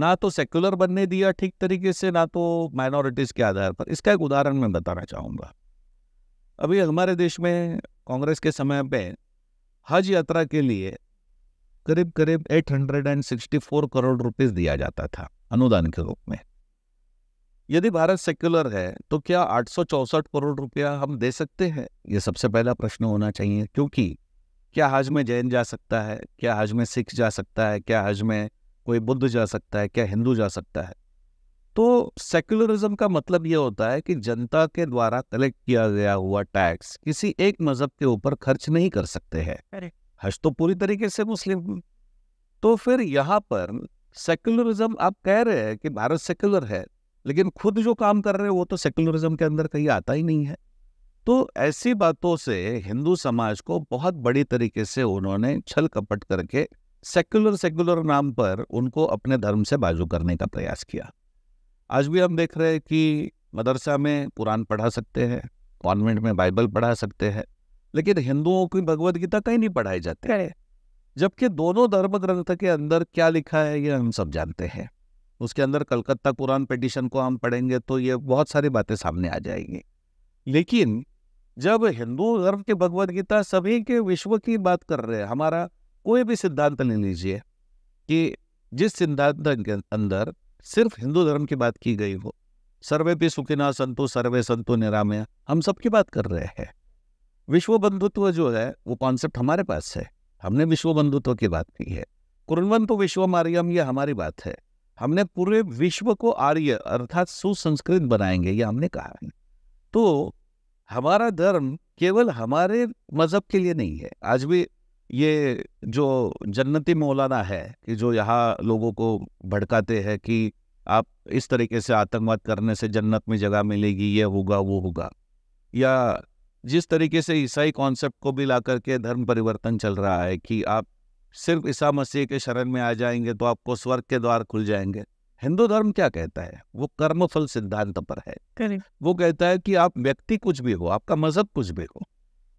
ना तो सेक्युलर बनने दिया ठीक तरीके से ना तो माइनॉरिटीज़ के आधार पर इसका एक उदाहरण मैं बताना चाहूँगा अभी हमारे देश में कांग्रेस के समय पे हज यात्रा के लिए करीब करीब 864 करोड़ रुपीस दिया जाता था अनुदान के रूप में यदि भारत सेक्युलर है तो क्या आठ करोड़ रुपया हम दे सकते हैं ये सबसे पहला प्रश्न होना चाहिए क्योंकि क्या हज में जैन जा सकता है क्या हज में सिख जा सकता है क्या हज में कोई बुद्ध जा सकता है क्या हिंदू जा सकता है तो सेक्युलरिज्म का मतलब यह होता है कि जनता के द्वारा कलेक्ट किया गया हुआ टैक्स किसी एक मजहब के ऊपर खर्च नहीं कर सकते हैं हज तो पूरी तरीके से मुस्लिम तो फिर यहाँ पर सेक्युलरिज्म आप कह रहे हैं कि भारत सेक्युलर है लेकिन खुद जो काम कर रहे हैं वो तो सेक्युलरिज्म के अंदर कहीं आता ही नहीं है तो ऐसी बातों से हिंदू समाज को बहुत बड़ी तरीके से उन्होंने छल कपट करके सेक्युलर सेक्युलर नाम पर उनको अपने धर्म से बाजू करने का प्रयास किया आज भी हम देख रहे हैं कि मदरसा में कुरान पढ़ा सकते हैं कॉन्वेंट में बाइबल पढ़ा सकते हैं लेकिन हिंदुओं की भगवत गीता कहीं नहीं पढ़ाई जाती है जबकि दोनों धर्म ग्रंथ के अंदर क्या लिखा है ये हम सब जानते हैं उसके अंदर कलकत्ता कुरान पिटिशन को हम पढ़ेंगे तो ये बहुत सारी बातें सामने आ जाएंगी लेकिन जब हिंदू धर्म की भगवत गीता सभी के विश्व की बात कर रहे हैं हमारा कोई भी सिद्धांत ले लीजिए कि जिस सिद्धांत के अंदर सिर्फ हिंदू धर्म की बात की गई हो सर्वे भी सुखिना संतु सर्वे संतु निरामया हम सबकी बात कर रहे हैं विश्व बंधुत्व जो है वो कॉन्सेप्ट हमारे पास है हमने विश्व बंधुत्व की बात की है कुरनवंतु तो विश्व मारियम ये हमारी बात है हमने पूरे विश्व को आर्य अर्थात सुसंस्कृत बनाएंगे ये हमने कहा है तो हमारा धर्म केवल हमारे मज़हब के लिए नहीं है आज भी ये जो जन्नति मौलाना है कि जो यहाँ लोगों को भड़काते हैं कि आप इस तरीके से आतंकवाद करने से जन्नत में जगह मिलेगी ये होगा वो होगा या जिस तरीके से ईसाई कॉन्सेप्ट को भी ला करके धर्म परिवर्तन चल रहा है कि आप सिर्फ ईसा मसीह के शरण में आ जाएंगे तो आपको स्वर्ग के द्वार खुल जाएंगे हिंदू धर्म क्या कहता है वो कर्मफल सिद्धांत पर है वो कहता है कि आप व्यक्ति कुछ भी हो आपका मजहब कुछ भी हो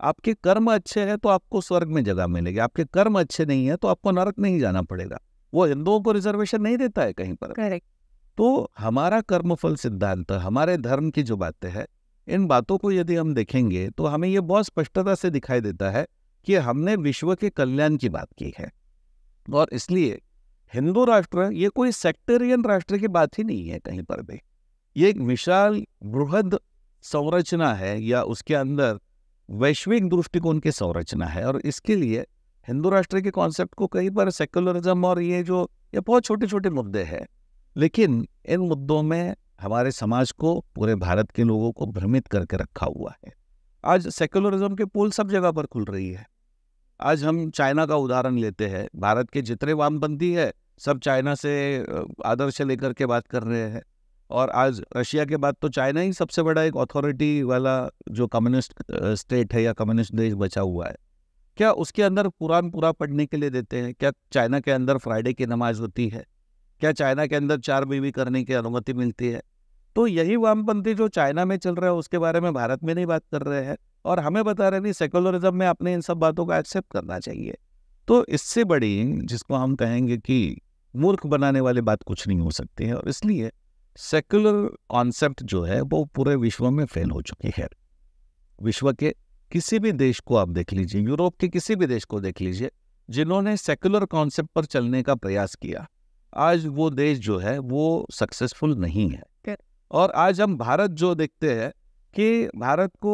आपके कर्म अच्छे हैं तो आपको स्वर्ग में जगह मिलेगी आपके कर्म अच्छे नहीं है तो आपको नरक नहीं जाना पड़ेगा वो हिंदुओं को रिजर्वेशन नहीं देता है कहीं पर करेक्ट तो हमारा कर्मफल सिद्धांत हमारे धर्म की जो बातें हैं इन बातों को यदि हम देखेंगे तो हमें ये बहुत स्पष्टता से दिखाई देता है कि हमने विश्व के कल्याण की बात की है और इसलिए हिंदू राष्ट्र ये कोई सेक्टेरियन राष्ट्र की बात ही नहीं है कहीं पर भी ये एक विशाल बृहद संरचना है या उसके अंदर वैश्विक दृष्टिकोण की संरचना है और इसके लिए हिंदू राष्ट्र के कॉन्सेप्ट को कहीं पर सेक्युलरिज्म और ये जो ये बहुत छोटे छोटे मुद्दे हैं लेकिन इन मुद्दों में हमारे समाज को पूरे भारत के लोगों को भ्रमित करके रखा हुआ है आज सेकुलरिज्म के पोल सब जगह पर खुल रही है आज हम चाइना का उदाहरण लेते हैं भारत के जितने वामपंथी है सब चाइना से आदर्श लेकर के बात कर रहे हैं और आज रशिया के बाद तो चाइना ही सबसे बड़ा एक अथॉरिटी वाला जो कम्युनिस्ट स्टेट है या कम्युनिस्ट देश बचा हुआ है क्या उसके अंदर कुरान पूरा पढ़ने के लिए देते हैं क्या चाइना के अंदर फ्राइडे की नमाज होती है क्या चाइना के अंदर चार बीवी करने की अनुमति मिलती है तो यही वामपंथी जो चाइना में चल रहा है उसके बारे में भारत में नहीं बात कर रहे हैं और हमें बता रहे नहीं सेकुलरिज्म में आपने इन सब बातों को एक्सेप्ट करना चाहिए तो इससे बड़ी जिसको हम कहेंगे कि मूर्ख बनाने वाली बात कुछ नहीं हो सकती है और इसलिए सेकुलर कॉन्सेप्ट जो है वो पूरे विश्व में फेल हो चुकी है विश्व के किसी भी देश को आप देख लीजिए यूरोप के किसी भी देश को देख लीजिए जिन्होंने सेकुलर कॉन्सेप्ट पर चलने का प्रयास किया आज वो देश जो है वो सक्सेसफुल नहीं है और आज हम भारत जो देखते हैं कि भारत को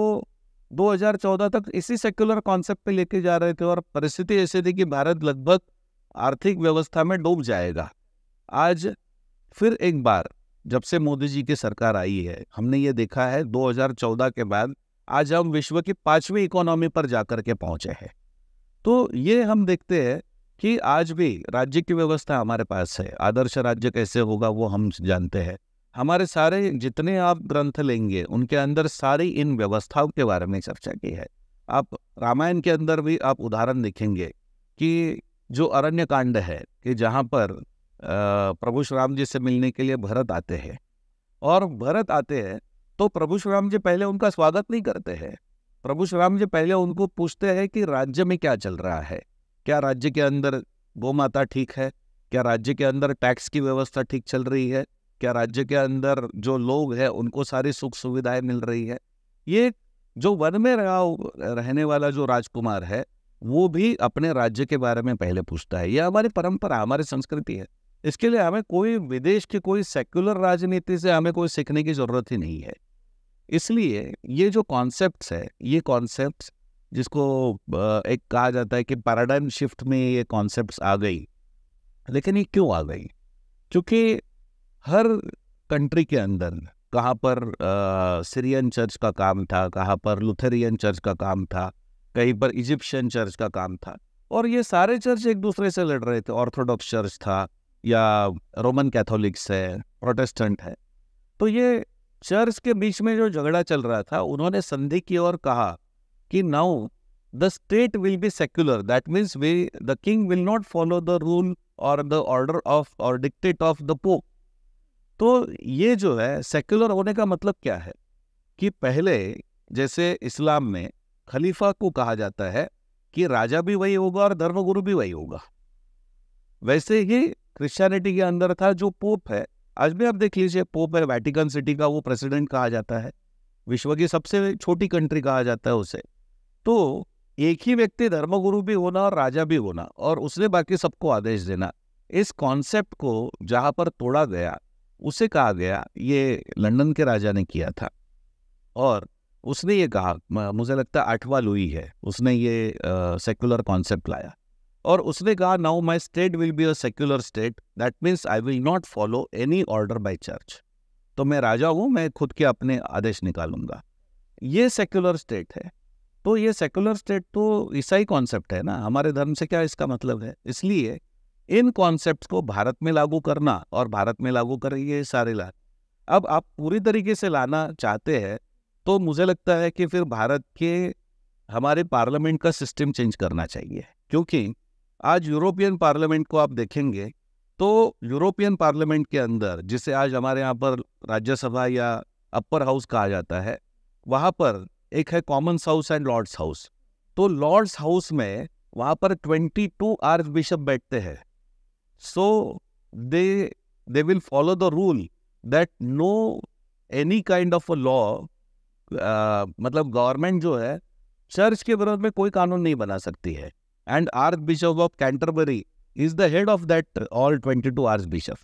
2014 तक इसी सेक्युलर कॉन्सेप्ट पे लेके जा रहे थे और परिस्थिति ऐसी थी कि भारत लगभग आर्थिक व्यवस्था में डूब जाएगा आज फिर एक बार जब से मोदी जी की सरकार आई है हमने ये देखा है 2014 के बाद आज हम विश्व की पांचवी इकोनॉमी पर जाकर के पहुंचे हैं तो ये हम देखते हैं कि आज भी राज्य की व्यवस्था हमारे पास है आदर्श राज्य कैसे होगा वो हम जानते हैं हमारे सारे जितने आप ग्रंथ लेंगे उनके अंदर सारी इन व्यवस्थाओं के बारे में चर्चा की है आप रामायण के अंदर भी आप उदाहरण देखेंगे कि जो अरण्य कांड है कि जहाँ पर प्रभु श्री राम जी से मिलने के लिए भरत आते हैं और भरत आते हैं तो प्रभु श्री राम जी पहले उनका स्वागत नहीं करते हैं प्रभु श्री राम जी पहले उनको पूछते हैं कि राज्य में क्या चल रहा है क्या राज्य के अंदर गोमाता ठीक है क्या राज्य के अंदर टैक्स की व्यवस्था ठीक चल रही है क्या राज्य के अंदर जो लोग हैं उनको सारी सुख सुविधाएं मिल रही है ये जो वन में रहा रहने वाला जो राजकुमार है वो भी अपने राज्य के बारे में पहले पूछता है यह हमारी परंपरा हमारी संस्कृति है इसके लिए हमें कोई विदेश की कोई सेक्युलर राजनीति से हमें कोई सीखने की जरूरत ही नहीं है इसलिए ये जो कॉन्सेप्ट है ये कॉन्सेप्ट जिसको एक कहा जाता है कि पैराडाइम शिफ्ट में ये कॉन्सेप्ट आ गई लेकिन ये क्यों आ गई क्योंकि हर कंट्री के अंदर कहाँ पर सीरियन चर्च का काम था कहाँ पर लुथेरियन चर्च का काम था कहीं पर इजिप्शियन चर्च का काम था और ये सारे चर्च एक दूसरे से लड़ रहे थे ऑर्थोडॉक्स चर्च था या रोमन कैथोलिक्स है प्रोटेस्टेंट है तो ये चर्च के बीच में जो झगड़ा चल रहा था उन्होंने संधि की ओर कहा कि now the state will be secular that means we the king will not follow the rule और द ऑर्डर ऑफ और डिक्टेट ऑफ द पोप तो ये जो है सेक्युलर होने का मतलब क्या है कि पहले जैसे इस्लाम में खलीफा को कहा जाता है कि राजा भी वही होगा और धर्मगुरु भी वही होगा वैसे ही क्रिश्चियनिटी के अंदर था जो पोप है आज भी आप देख लीजिए पोप है वैटिकन सिटी का वो प्रेसिडेंट कहा जाता है विश्व की सबसे छोटी कंट्री कहा जाता है उसे तो एक ही व्यक्ति धर्मगुरु भी होना और राजा भी होना और उसने बाकी सबको आदेश देना इस कॉन्सेप्ट को जहाँ पर तोड़ा गया उसे कहा गया ये लंदन के राजा ने किया था और उसने ये कहा मुझे लगता है आठवा लुई है उसने ये सेक्युलर कॉन्सेप्ट लाया और उसने कहा now my state will be a secular state that means I will not follow any order by church तो मैं राजा हूँ मैं खुद के अपने आदेश निकालूंगा ये सेक्युलर स्टेट है तो ये सेक्युलर स्टेट तो ईसाई कॉन्सेप्ट है ना हमारे धर्म से क्या इसका मतलब है इसलिए इन कॉन्सेप्ट को भारत में लागू करना और भारत में लागू कर ये सारे ला अब आप पूरी तरीके से लाना चाहते हैं तो मुझे लगता है कि फिर भारत के हमारे पार्लियामेंट का सिस्टम चेंज करना चाहिए क्योंकि आज यूरोपियन पार्लियामेंट को आप देखेंगे तो यूरोपियन पार्लियामेंट के अंदर जिसे आज हमारे यहाँ पर राज्यसभा या अपर हाउस कहा जाता है वहाँ पर एक है commons house and lords house तो लॉर्ड्स हाउस में वहाँ पर 22 आर्च बिशप बैठते हैं So they they will follow the rule that no any kind of a law uh, मतलब गवर्नमेंट जो है चर्च के विरोध में कोई कानून नहीं बना सकती है and archbishop of Canterbury is the head of that all twenty two archbishop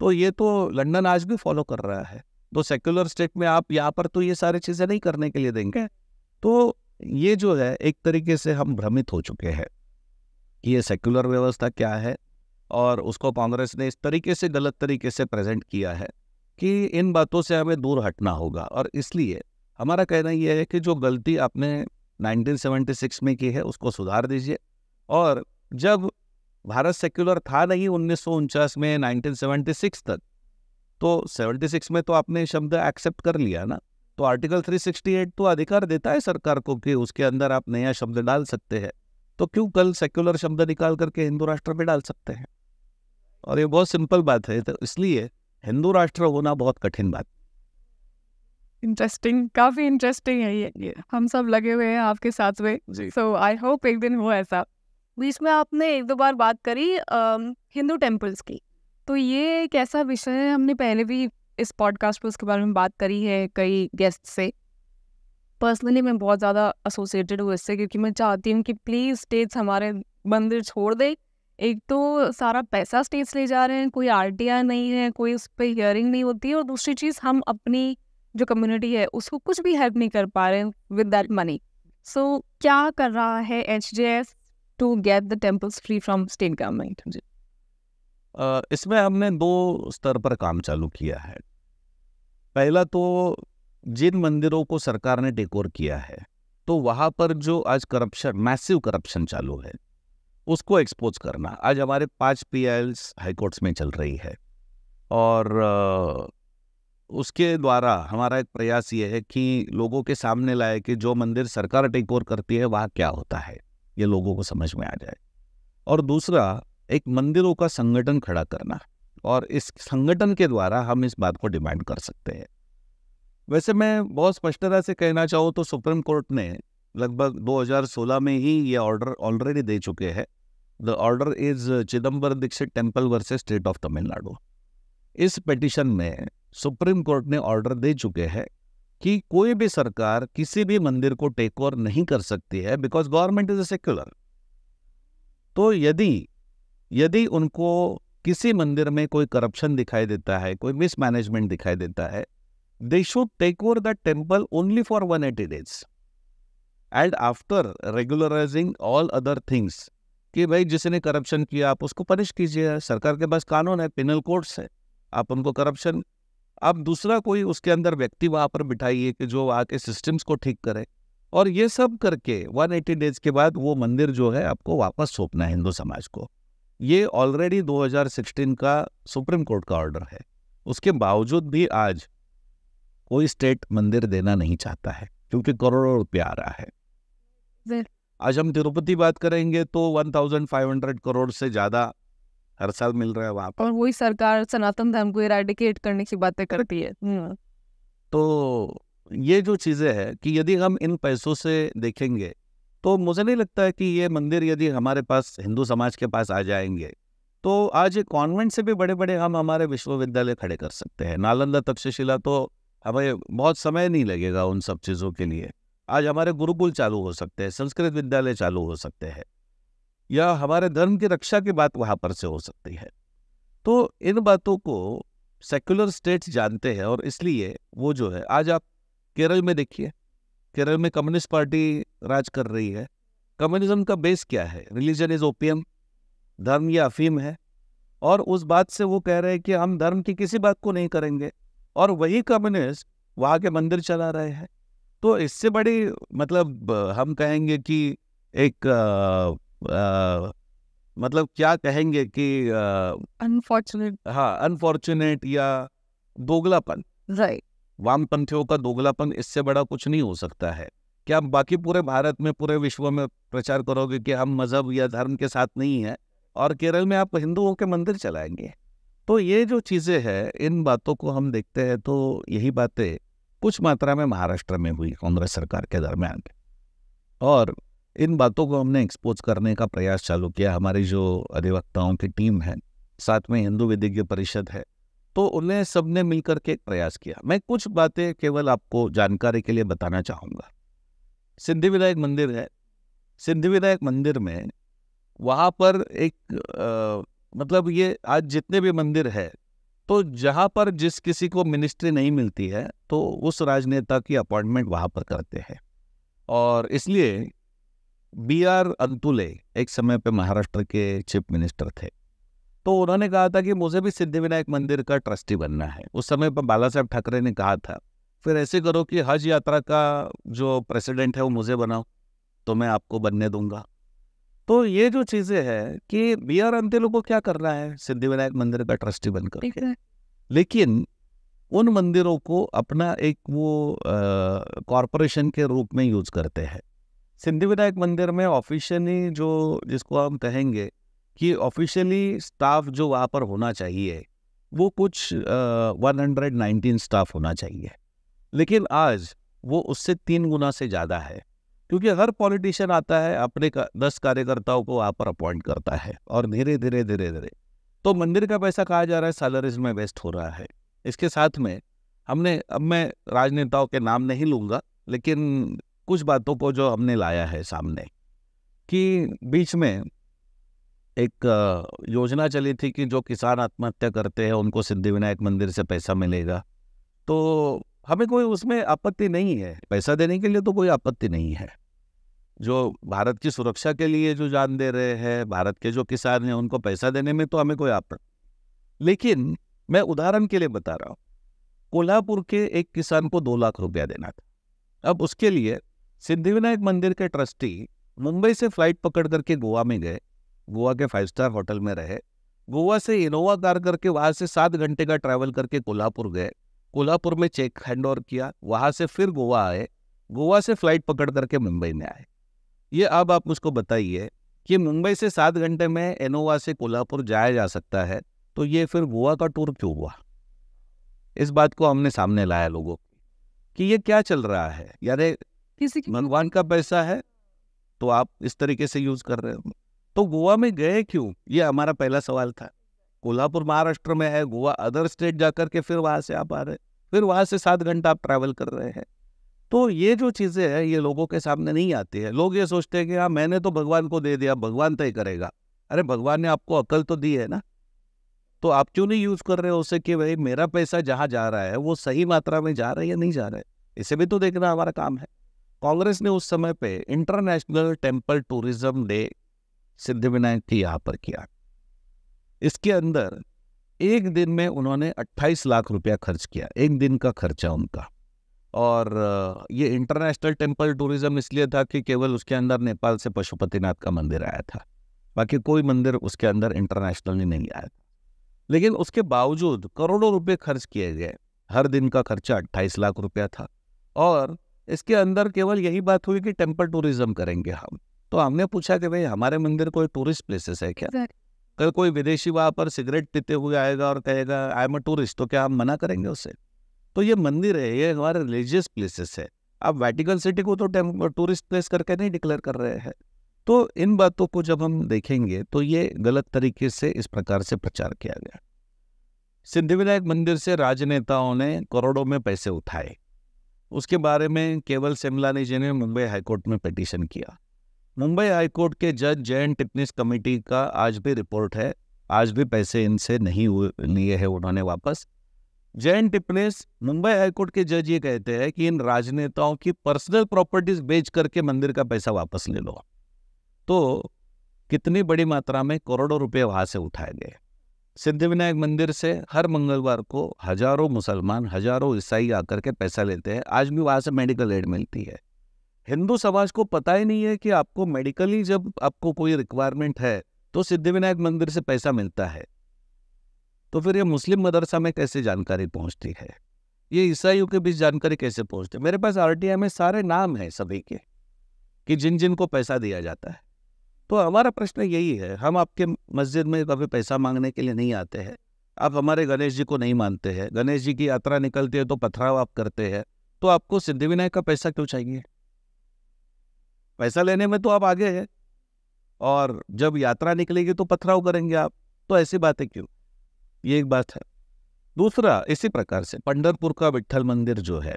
तो ये तो लंदन आज भी फॉलो कर रहा है तो सेक्युलर स्टेट में आप यहाँ पर तो ये सारी चीज़ें नहीं करने के लिए देंगे तो ये जो है एक तरीके से हम भ्रमित हो चुके हैं कि ये सेक्युलर व्यवस्था क्या है और उसको कांग्रेस ने इस तरीके से गलत तरीके से प्रेजेंट किया है कि इन बातों से हमें दूर हटना होगा और इसलिए हमारा कहना यह है कि जो गलती आपने 1976 में की है उसको सुधार दीजिए और जब भारत सेक्युलर था नहीं उन्नीस में 1976 तक तो 76 में तो आपने शब्द एक्सेप्ट कर लिया ना तो आर्टिकल 368 तो अधिकार देता है सरकार को कि उसके अंदर आप नया शब्द डाल सकते हैं तो क्यों कल सेक्युलर शब्द निकाल करके हिंदू राष्ट्र में डाल सकते हैं और ये बहुत सिंपल बात है तो इसलिए हिंदू राष्ट्र होना बहुत कठिन बात इंटरेस्टिंग काफी इंटरेस्टिंग है ये, हम सब लगे हुए हैं आपके साथ में सो आई होप एक दिन हो ऐसा बीच में आपने एक दो बार बात करी हिंदू टेम्पल्स की तो ये एक ऐसा विषय है हमने पहले भी इस पॉडकास्ट पर उसके बारे में बात करी है कई गेस्ट से पर्सनली मैं बहुत ज़्यादा एसोसिएटेड हूँ इससे क्योंकि मैं चाहती हूँ कि प्लीज़ स्टेट्स हमारे मंदिर छोड़ दें एक तो सारा पैसा स्टेट्स ले जा रहे हैं कोई आर नहीं है कोई उस पर हियरिंग नहीं होती है और दूसरी चीज़ हम अपनी जो कम्युनिटी है उसको कुछ भी हेल्प नहीं कर पा रहे हैं विद दैट मनी सो क्या कर रहा है H J S to get the temples free from state government इसमें हमने दो स्तर पर काम चालू किया है पहला तो जिन मंदिरों को सरकार ने डेकोर किया है तो वहाँ पर जो आज करप्शन मैसिव करप्शन चालू है उसको एक्सपोज करना आज हमारे पांच पी एल्स हाईकोर्ट्स में चल रही है और उसके द्वारा हमारा एक प्रयास ये है कि लोगों के सामने लाए कि जो मंदिर सरकार टेक ओवर करती है वहाँ क्या होता है ये लोगों को समझ में आ जाए और दूसरा एक मंदिरों का संगठन खड़ा करना और इस संगठन के द्वारा हम इस बात को डिमांड कर सकते हैं वैसे मैं बहुत स्पष्टता से कहना चाहूँ तो सुप्रीम कोर्ट ने लगभग 2016 में ही ये ऑर्डर ऑलरेडी दे चुके हैं the order is Chidambaram Dikshitar temple versus state of Tamil Nadu इस पिटिशन में सुप्रीम कोर्ट ने ऑर्डर दे चुके हैं कि कोई भी सरकार किसी भी मंदिर को टेक ओवर नहीं कर सकती है because government is a secular तो यदि यदि उनको किसी मंदिर में कोई करप्शन दिखाई देता है कोई मिसमैनेजमेंट दिखाई देता है they should take over the temple only for one eighty days and after regularizing all other things कि भाई जिसने करप्शन किया आप उसको पनिश कीजिए सरकार के पास कानून है पिनल कोड्स है आप उनको करप्शन आप दूसरा कोई उसके अंदर व्यक्ति वहाँ पर बिठाइए कि जो आके सिस्टम्स को ठीक करे और ये सब करके 180 डेज के बाद वो मंदिर जो है आपको वापस सौंपना है हिंदू समाज को ये ऑलरेडी 2016 का सुप्रीम कोर्ट का ऑर्डर है उसके बावजूद भी आज कोई स्टेट मंदिर देना नहीं चाहता है क्योंकि करोड़ों रुपया आ रहा है आज हम तिरुपति बात करेंगे तो 1500 करोड़ से ज्यादा हर साल मिल रहा है वहाँ पर वही सरकार सनातन धर्म को इराडिकेट करने की बातें करती है तो, हम्म। तो ये जो चीजें है कि यदि हम इन पैसों से देखेंगे तो मुझे नहीं लगता है कि ये मंदिर यदि हमारे पास हिंदू समाज के पास आ जाएंगे तो आज कॉन्वेंट से भी बड़े बड़े हम हमारे विश्वविद्यालय खड़े कर सकते हैं नालंदा तक्षशिला तो हमें बहुत समय नहीं लगेगा उन सब चीज़ों के लिए आज हमारे गुरुकुल चालू हो सकते हैं संस्कृत विद्यालय चालू हो सकते हैं या हमारे धर्म की रक्षा की बात वहाँ पर से हो सकती है तो इन बातों को सेक्युलर स्टेट्स जानते हैं और इसलिए वो जो है आज आप केरल में देखिए केरल में कम्युनिस्ट पार्टी राज कर रही है कम्युनिज्म का बेस क्या है रिलीजन इज ओपियम धर्म या अफीम है और उस बात से वो कह रहे हैं कि हम धर्म की किसी बात को नहीं करेंगे और वही कम्युनिस्ट वहाँ के मंदिर चला रहे हैं तो इससे बड़ी मतलब हम कहेंगे कि एक आ, आ, मतलब क्या कहेंगे कि अनफॉर्चुनेट हाँ अनफॉर्चुनेट या दोगलापन राइट वामपंथियों का दोगलापन इससे बड़ा कुछ नहीं हो सकता है क्या बाकी पूरे भारत में पूरे विश्व में प्रचार करोगे कि हम मजहब या धर्म के साथ नहीं है और केरल में आप हिंदुओं के मंदिर चलाएंगे तो ये जो चीज़ें हैं इन बातों को हम देखते हैं तो यही बातें कुछ मात्रा में महाराष्ट्र में हुई कांग्रेस सरकार के दरमियान और इन बातों को हमने एक्सपोज करने का प्रयास चालू किया हमारी जो अधिवक्ताओं की टीम है साथ में हिंदू विधिज्ञ परिषद है तो उन्हें सबने मिलकर के प्रयास किया मैं कुछ बातें केवल आपको जानकारी के लिए बताना चाहूँगा सिद्धि विनायक मंदिर है सिद्धि विनायक मंदिर में वहाँ पर एक आ, मतलब ये आज जितने भी मंदिर है तो जहां पर जिस किसी को मिनिस्ट्री नहीं मिलती है तो उस राजनेता की अपॉइंटमेंट वहां पर करते हैं और इसलिए बी आर अंतुले एक समय पे महाराष्ट्र के चीफ मिनिस्टर थे तो उन्होंने कहा था कि मुझे भी सिद्धिविनायक मंदिर का ट्रस्टी बनना है उस समय पर बाला साहेब ठाकरे ने कहा था फिर ऐसे करो कि हज यात्रा का जो प्रेसिडेंट है वो मुझे बनाओ तो मैं आपको बनने दूंगा तो ये जो चीजें हैं कि बी आर अंतेलो को क्या करना है सिद्धि विनायक मंदिर का ट्रस्टी बनकर लेकिन उन मंदिरों को अपना एक वो कॉरपोरेशन के रूप में यूज करते हैं सिद्धि विनायक मंदिर में ऑफिशियली जो जिसको हम कहेंगे कि ऑफिशियली स्टाफ जो वहाँ पर होना चाहिए वो कुछ वन हंड्रेड नाइनटीन स्टाफ होना चाहिए लेकिन आज वो उससे तीन गुना से ज़्यादा है क्योंकि हर पॉलिटिशियन आता है अपने का, दस कार्यकर्ताओं को वहाँ पर अपॉइंट करता है और धीरे धीरे धीरे धीरे तो मंदिर का पैसा कहा जा रहा है सैलरीज में वेस्ट हो रहा है इसके साथ में हमने अब मैं राजनेताओं के नाम नहीं लूँगा लेकिन कुछ बातों को जो हमने लाया है सामने कि बीच में एक योजना चली थी कि जो किसान आत्महत्या करते हैं उनको सिद्धिविनायक मंदिर से पैसा मिलेगा तो हमें कोई उसमें आपत्ति नहीं है पैसा देने के लिए तो कोई आपत्ति नहीं है जो भारत की सुरक्षा के लिए जो जान दे रहे हैं भारत के जो किसान हैं उनको पैसा देने में तो हमें कोई आप लेकिन मैं उदाहरण के लिए बता रहा हूँ कोल्हापुर के एक किसान को दो लाख रुपया देना था अब उसके लिए सिद्धिविनायक मंदिर के ट्रस्टी मुंबई से फ्लाइट पकड़ करके गोवा में गए गोवा के फाइव स्टार होटल में रहे गोवा से इनोवा कार करके वहाँ से सात घंटे का ट्रैवल करके कोल्हापुर गए कोल्हापुर में चेक हैंड ओवर किया वहाँ से फिर गोवा आए गोवा से फ्लाइट पकड़ करके मुंबई में आए ये अब आप मुझको बताइए कि मुंबई से सात घंटे में इनोवा से कोल्हापुर जाया जा सकता है तो ये फिर गोवा का टूर क्यों हुआ इस बात को हमने सामने लाया लोगों कि ये क्या चल रहा है यारे भगवान का पैसा है तो आप इस तरीके से यूज कर रहे हो तो गोवा में गए क्यों ये हमारा पहला सवाल था कोल्हापुर महाराष्ट्र में है गोवा अदर स्टेट जाकर के फिर वहां से आप आ रहे फिर वहां से सात घंटा आप ट्रैवल कर रहे हैं तो ये जो चीज़ें हैं ये लोगों के सामने नहीं आती है लोग ये सोचते हैं कि हाँ मैंने तो भगवान को दे दिया भगवान तय तो करेगा अरे भगवान ने आपको अकल तो दी है ना तो आप क्यों नहीं यूज़ कर रहे हो उसे कि भाई मेरा पैसा जहाँ जा रहा है वो सही मात्रा में जा रहा है या नहीं जा रहा है इसे भी तो देखना हमारा काम है कांग्रेस ने उस समय पे international temple tourism day Siddhivinayak के यहाँ पर किया इसके अंदर एक दिन में उन्होंने 28 लाख रुपया खर्च किया एक दिन का खर्चा उनका और ये इंटरनेशनल टेम्पल टूरिज्म इसलिए था कि केवल उसके अंदर नेपाल से पशुपतिनाथ का मंदिर आया था बाकी कोई मंदिर उसके अंदर इंटरनेशनली नहीं आया था लेकिन उसके बावजूद करोड़ों रुपए खर्च किए गए हर दिन का खर्चा अट्ठाईस लाख रुपया था और इसके अंदर केवल यही बात हुई कि टेम्पल टूरिज्म करेंगे हम तो हमने पूछा कि भाई हमारे मंदिर कोई टूरिस्ट प्लेसेस है क्या कल कोई विदेशी वहाँ पर सिगरेट पीते हुए आएगा और कहेगा आई एम अ टूरिस्ट तो क्या हम मना करेंगे उससे तो ये मंदिर है ये हमारे रिलीजियस प्लेसेस है आप वेटिकन सिटी को तो टूरिस्ट प्लेस करके नहीं डिक्लेयर कर रहे हैं तो इन बातों को जब हम देखेंगे तो ये गलत तरीके से इस प्रकार से प्रचार किया गया सिद्धिविनायक मंदिर से राजनेताओं ने करोड़ों में पैसे उठाए उसके बारे में केवल सिमलानी जी ने मुंबई हाईकोर्ट में पिटीशन किया मुंबई हाईकोर्ट के जज जैन टिपनिस कमेटी का आज भी रिपोर्ट है आज भी पैसे इनसे नहीं लिए है उन्होंने वापस जैन टिपनेस मुंबई हाईकोर्ट के जज ये कहते हैं कि इन राजनेताओं की पर्सनल प्रॉपर्टीज बेच करके मंदिर का पैसा वापस ले लो तो कितनी बड़ी मात्रा में करोड़ों रुपए वहां से उठाए गए सिद्धिविनायक मंदिर से हर मंगलवार को हजारों मुसलमान हजारों ईसाई आकर के पैसा लेते हैं आज भी वहां से मेडिकल एड मिलती है हिंदू समाज को पता ही नहीं है कि आपको मेडिकली जब आपको कोई रिक्वायरमेंट है तो सिद्धिविनायक मंदिर से पैसा मिलता है तो फिर ये मुस्लिम मदरसा में कैसे जानकारी पहुंचती है ये ईसाइयों के बीच जानकारी कैसे पहुंचती है मेरे पास आर में सारे नाम हैं सभी के कि जिन जिन को पैसा दिया जाता है तो हमारा प्रश्न यही है हम आपके मस्जिद में कभी पैसा मांगने के लिए नहीं आते हैं आप हमारे गणेश जी को नहीं मानते हैं गणेश जी की यात्रा निकलती है तो पथराव आप करते हैं तो आपको सिद्धिविनायक का पैसा क्यों चाहिए पैसा लेने में तो आप आगे हैं और जब यात्रा निकलेगी तो पथराव करेंगे आप तो ऐसी बातें क्यों ये एक बात है दूसरा इसी प्रकार से पंडरपुर का विट्ठल मंदिर जो है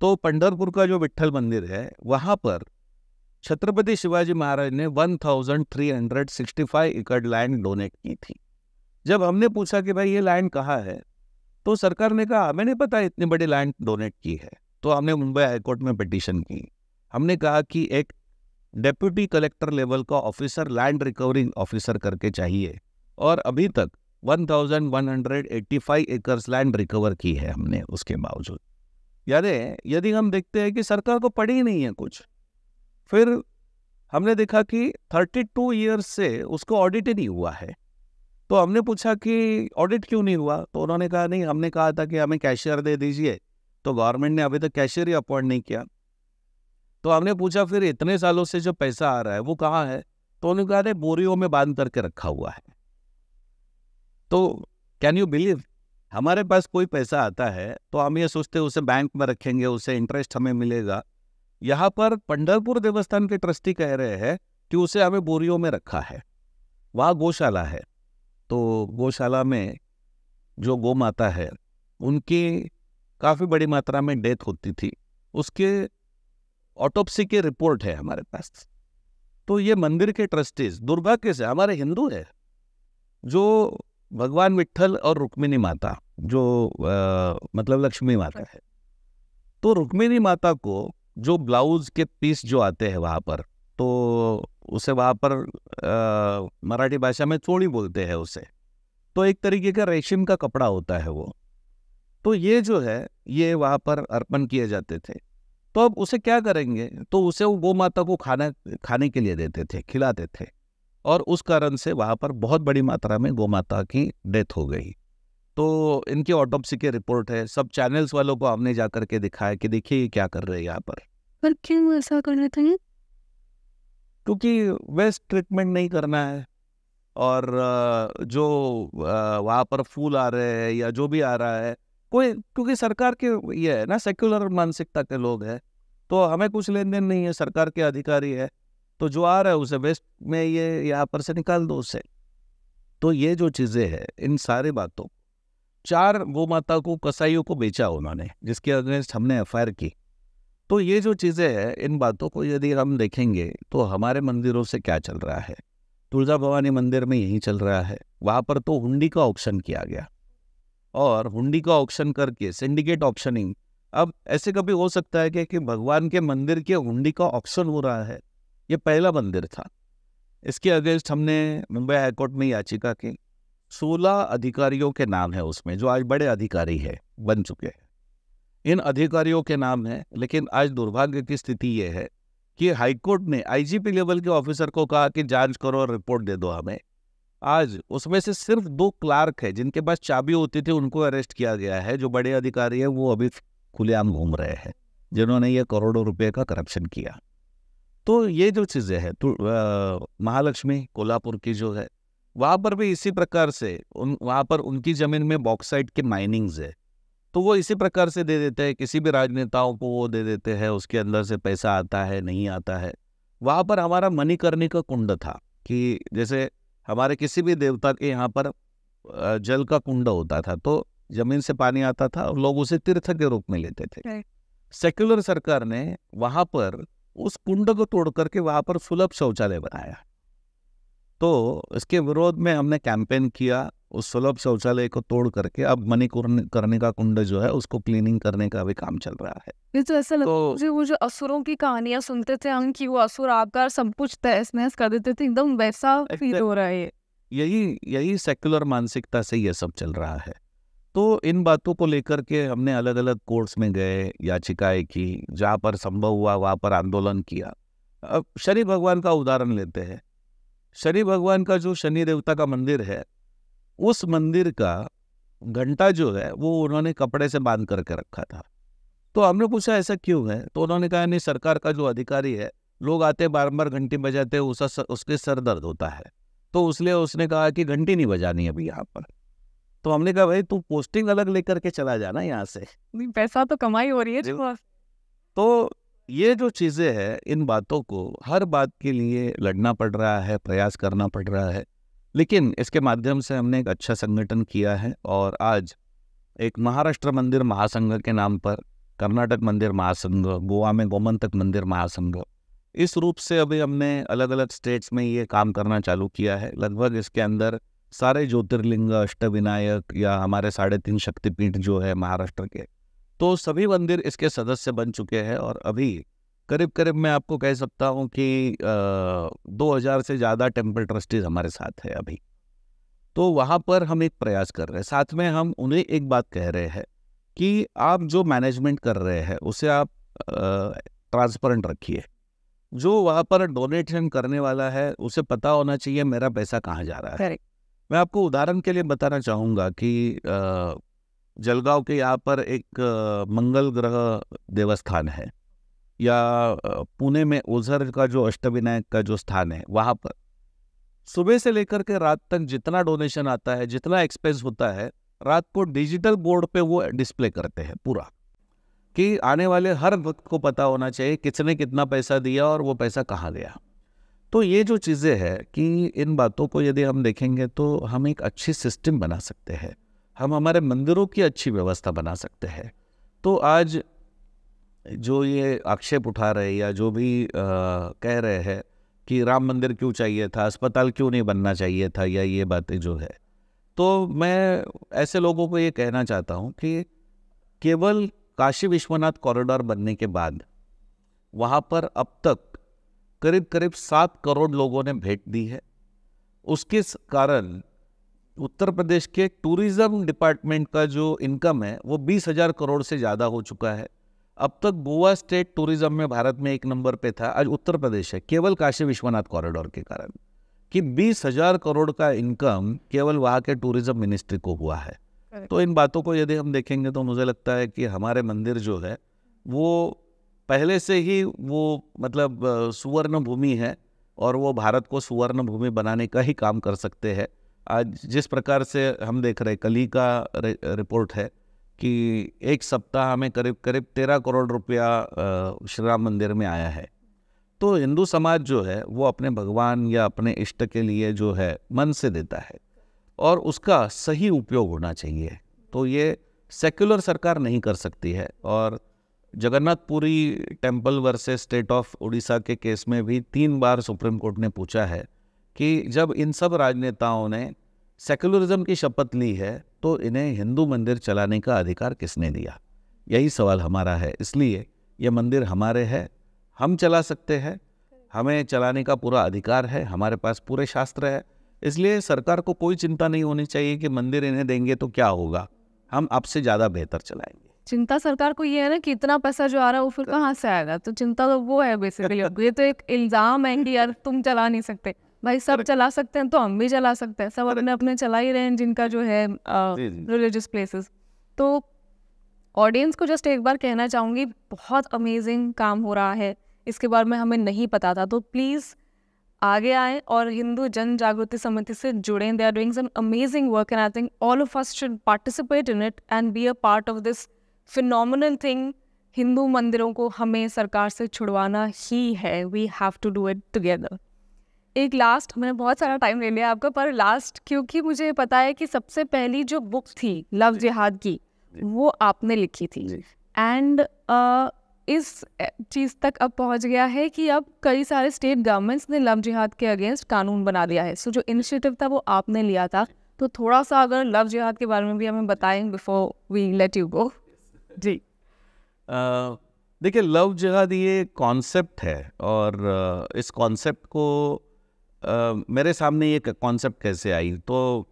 तो पंडरपुर का जो विट्ठल मंदिर है वहाँ पर छत्रपति शिवाजी महाराज ने 1365 एकड़ लैंड डोनेट की थी जब हमने पूछा कि भाई ये लैंड कहाँ है तो सरकार ने कहा हमें नहीं पता इतनी बड़ी लैंड डोनेट की है तो हमने मुंबई हाईकोर्ट में पिटिशन की हमने कहा कि एक डेप्यूटी कलेक्टर लेवल का ऑफिसर लैंड रिकवरिंग ऑफिसर करके चाहिए और अभी तक 1185 एकर्स लैंड रिकवर की है हमने उसके बावजूद यानी यदि हम देखते हैं कि सरकार को पड़ी ही नहीं है कुछ फिर हमने देखा कि 32 टू ईयर्स से उसको ऑडिट ही नहीं हुआ है तो हमने पूछा कि ऑडिट क्यों नहीं हुआ तो उन्होंने कहा नहीं हमने कहा था कि हमें कैशियर दे दीजिए तो गवर्नमेंट ने अभी तक कैशियर ही अपॉइंट नहीं किया तो हमने पूछा फिर इतने सालों से जो पैसा आ रहा है वो कहाँ है तो उन्होंने कहा बोरियों में बांध करके रखा हुआ है तो कैन यू बिलीव हमारे पास कोई पैसा आता है तो हम ये सोचते उसे बैंक में रखेंगे उसे इंटरेस्ट हमें मिलेगा यहाँ पर पंडरपुर देवस्थान के ट्रस्टी कह रहे हैं कि उसे हमें बोरियों में रखा है वहाँ गौशाला है तो गौशाला में जो गौ माता है उनकी काफ़ी बड़ी मात्रा में डेथ होती थी उसके ऑटोप्सी की रिपोर्ट है हमारे पास तो ये मंदिर के ट्रस्टीज दुर्भाग्य से हमारे हिंदू है जो भगवान विठल और रुक्मिणी माता जो आ, मतलब लक्ष्मी माता अच्छा। है तो रुक्मिणी माता को जो ब्लाउज के पीस जो आते हैं वहाँ पर तो उसे वहाँ पर मराठी भाषा में चोड़ी बोलते हैं उसे तो एक तरीके का रेशम का कपड़ा होता है वो तो ये जो है ये वहाँ पर अर्पण किए जाते थे तो अब उसे क्या करेंगे तो उसे वो माता को खाना खाने के लिए देते थे खिलाते थे और उस कारण से वहाँ पर बहुत बड़ी मात्रा में माता की डेथ हो गई तो इनकी ऑटोपसी की रिपोर्ट है सब चैनल्स वालों को हमने जा करके दिखाया कि देखिए ये क्या कर रहे हैं यहाँ पर पर क्यों ऐसा कर रहे थे क्योंकि वेस्ट ट्रीटमेंट नहीं करना है और जो वहाँ पर फूल आ रहे हैं या जो भी आ रहा है कोई क्योंकि सरकार के ये है ना सेक्युलर मानसिकता के लोग हैं तो हमें कुछ लेन देन नहीं है सरकार के अधिकारी है तो जो आ रहा है उसे वेस्ट में ये यहाँ पर से निकाल दो उसे तो ये जो चीज़ें हैं इन सारी बातों चार गो माता को कसाईयों को बेचा उन्होंने जिसके अगेंस्ट हमने एफ की तो ये जो चीज़ें हैं इन बातों को यदि हम देखेंगे तो हमारे मंदिरों से क्या चल रहा है तुलजा भवानी मंदिर में यही चल रहा है वहाँ पर तो हुंडी का ऑप्शन किया गया और हुंडी का ऑप्शन करके सिंडिकेट ऑप्शनिंग अब ऐसे कभी हो सकता है कि, कि भगवान के मंदिर के हुंडी का ऑप्शन हो रहा है ये पहला मंदिर था इसके अगेंस्ट हमने मुंबई हाईकोर्ट में याचिका की सोलह अधिकारियों के नाम है उसमें जो आज बड़े अधिकारी है बन चुके हैं इन अधिकारियों के नाम है लेकिन आज दुर्भाग्य की स्थिति यह है कि हाईकोर्ट ने आईजीपी लेवल के ऑफिसर को कहा कि जांच करो और रिपोर्ट दे दो हमें आज उसमें से सिर्फ दो क्लार्क है जिनके पास चाबी होती थी उनको अरेस्ट किया गया है जो बड़े अधिकारी है वो अभी खुलेआम घूम रहे हैं जिन्होंने ये करोड़ों रुपए का करप्शन किया तो ये जो चीज़ें हैं तो महालक्ष्मी कोल्हापुर की जो है वहां पर भी इसी प्रकार से उन वहां पर उनकी ज़मीन में बॉक्साइट के माइनिंग्स है तो वो इसी प्रकार से दे देते हैं किसी भी राजनेताओं को वो दे देते हैं उसके अंदर से पैसा आता है नहीं आता है वहां पर हमारा मनी करने का कुंड था कि जैसे हमारे किसी भी देवता के यहाँ पर जल का कुंड होता था तो जमीन से पानी आता था और लोग उसे तीर्थ के रूप में लेते थे सेक्युलर सरकार ने वहां पर उस कुंड को तोड़ करके वहां पर सुलभ शौचालय बनाया तो इसके विरोध में हमने कैंपेन किया उस सुलभ शौचालय को तोड़ करके अब मनी करने का कुंड जो है उसको क्लीनिंग करने का भी काम चल रहा है तो ऐसा तो, मुझे वो जो असुरों की कहानियां सुनते थे हम कि वो असुर आपका सब कुछ तहस नहस कर देते थे एकदम वैसा फील हो रहा है यही यही सेक्युलर मानसिकता से ये सब चल रहा है तो इन बातों को लेकर के हमने अलग अलग कोर्ट्स में गए याचिकाएं की जहाँ पर संभव हुआ वहाँ पर आंदोलन किया अब शनि भगवान का उदाहरण लेते हैं शनि भगवान का जो शनि देवता का मंदिर है उस मंदिर का घंटा जो है वो उन्होंने कपड़े से बांध करके रखा था तो हमने पूछा ऐसा क्यों है तो उन्होंने कहा नहीं सरकार का जो अधिकारी है लोग आते बार बार घंटी बजाते उसका उसके सर दर्द होता है तो उसलिए उसने कहा कि घंटी नहीं बजानी अभी यहाँ पर तो हमने कहा भाई तू पोस्टिंग अलग लेकर के चला जाना यहाँ से पैसा तो कमाई हो रही है तो ये जो चीज़ें हैं इन बातों को हर बात के लिए लड़ना पड़ रहा है प्रयास करना पड़ रहा है लेकिन इसके माध्यम से हमने एक अच्छा संगठन किया है और आज एक महाराष्ट्र मंदिर महासंघ के नाम पर कर्नाटक मंदिर महासंघ गोवा में गोमंतक मंदिर महासंघ इस रूप से अभी हमने अलग अलग स्टेट्स में ये काम करना चालू किया है लगभग इसके अंदर सारे ज्योतिर्लिंग अष्ट विनायक या हमारे साढ़े तीन शक्तिपीठ जो है महाराष्ट्र के तो सभी मंदिर इसके सदस्य बन चुके हैं और अभी करीब करीब मैं आपको कह सकता हूँ कि दो हज़ार से ज़्यादा टेम्पल ट्रस्टीज हमारे साथ है अभी तो वहाँ पर हम एक प्रयास कर रहे हैं साथ में हम उन्हें एक बात कह रहे हैं कि आप जो मैनेजमेंट कर रहे हैं उसे आप ट्रांसपेरेंट रखिए जो वहाँ पर डोनेशन करने वाला है उसे पता होना चाहिए मेरा पैसा कहाँ जा रहा है मैं आपको उदाहरण के लिए बताना चाहूँगा कि जलगांव के यहाँ पर एक मंगल ग्रह देवस्थान है या पुणे में ओझर का जो अष्टविनायक का जो स्थान है वहाँ पर सुबह से लेकर के रात तक जितना डोनेशन आता है जितना एक्सपेंस होता है रात को डिजिटल बोर्ड पे वो डिस्प्ले करते हैं पूरा कि आने वाले हर वक्त को पता होना चाहिए किसने कितना पैसा दिया और वो पैसा कहाँ गया तो ये जो चीज़ें हैं कि इन बातों को यदि हम देखेंगे तो हम एक अच्छी सिस्टम बना सकते हैं हम हमारे मंदिरों की अच्छी व्यवस्था बना सकते हैं तो आज जो ये आक्षेप उठा रहे या जो भी आ, कह रहे हैं कि राम मंदिर क्यों चाहिए था अस्पताल क्यों नहीं बनना चाहिए था या ये बातें जो है तो मैं ऐसे लोगों को ये कहना चाहता हूँ कि केवल काशी विश्वनाथ कॉरिडोर बनने के बाद वहाँ पर अब तक करीब करीब सात करोड़ लोगों ने भेंट दी है उसके कारण उत्तर प्रदेश के टूरिज्म डिपार्टमेंट का जो इनकम है वो बीस हजार करोड़ से ज़्यादा हो चुका है अब तक गोवा स्टेट टूरिज्म में भारत में एक नंबर पे था आज उत्तर प्रदेश है केवल काशी विश्वनाथ कॉरिडोर के कारण कि बीस हजार करोड़ का इनकम केवल वहाँ के टूरिज्म मिनिस्ट्री को हुआ है तो इन बातों को यदि हम देखेंगे तो मुझे लगता है कि हमारे मंदिर जो है वो पहले से ही वो मतलब सुवर्ण भूमि है और वो भारत को सुवर्ण भूमि बनाने का ही काम कर सकते हैं आज जिस प्रकार से हम देख रहे कली का रिपोर्ट है कि एक सप्ताह में करीब करीब तेरह करोड़ रुपया श्री राम मंदिर में आया है तो हिंदू समाज जो है वो अपने भगवान या अपने इष्ट के लिए जो है मन से देता है और उसका सही उपयोग होना चाहिए तो ये सेक्युलर सरकार नहीं कर सकती है और Jagannathpuri temple versus state of Orissa के केस में भी तीन बार सुप्रीम कोर्ट ने पूछा है कि जब इन सब राजनेताओं ने सेकुलरिज्म की शपथ ली है तो इन्हें हिंदू मंदिर चलाने का अधिकार किसने दिया यही सवाल हमारा है इसलिए ये मंदिर हमारे है हम चला सकते हैं हमें चलाने का पूरा अधिकार है हमारे पास पूरे शास्त्र है इसलिए सरकार को कोई चिंता नहीं होनी चाहिए कि मंदिर इन्हें देंगे तो क्या होगा हम आपसे ज़्यादा बेहतर चलाएंगे चिंता सरकार को ये है ना कि इतना पैसा जो आ रहा है वो फिर कहाँ से आएगा तो चिंता तो वो है (laughs) बेसिकली ये तो एक इल्ज़ाम है कि यार तुम चला नहीं सकते भाई सब चला सकते हैं तो हम भी चला सकते हैं सब अपने अपने चला ही रहे हैं जिनका जो है रिलीजियस प्लेसेस तो ऑडियंस को जस्ट एक बार कहना चाहूँगी बहुत अमेजिंग काम हो रहा है इसके बारे में हमें नहीं पता था तो प्लीज़ आगे आए और हिंदू जन जागृति समिति से जुड़े they are doing some amazing work and I think all of us should participate in it and be a part of this phenomenal thing Hindu मंदिरों को हमें सरकार से छुड़वाना ही है we have to do it together एक लास्ट मैंने बहुत सारा टाइम ले लिया आपका पर लास्ट क्योंकि मुझे पता है कि सबसे पहली जो बुक थी लव जिहाद की वो आपने लिखी थी एंड इस चीज़ तक अब पहुंच गया है कि अब कई सारे स्टेट गवर्नमेंट्स ने लव जिहाद के अगेंस्ट कानून बना दिया है सो so, जो इनिशिएटिव था वो आपने लिया था तो थोड़ा सा अगर लव जिहाद के बारे में भी हमें बताएं before we let you go ji देखिए लव जगह ये कॉन्सेप्ट है और इस कॉन्सेप्ट को Uh, मेरे सामने ये कॉन्सेप्ट कैसे आई तो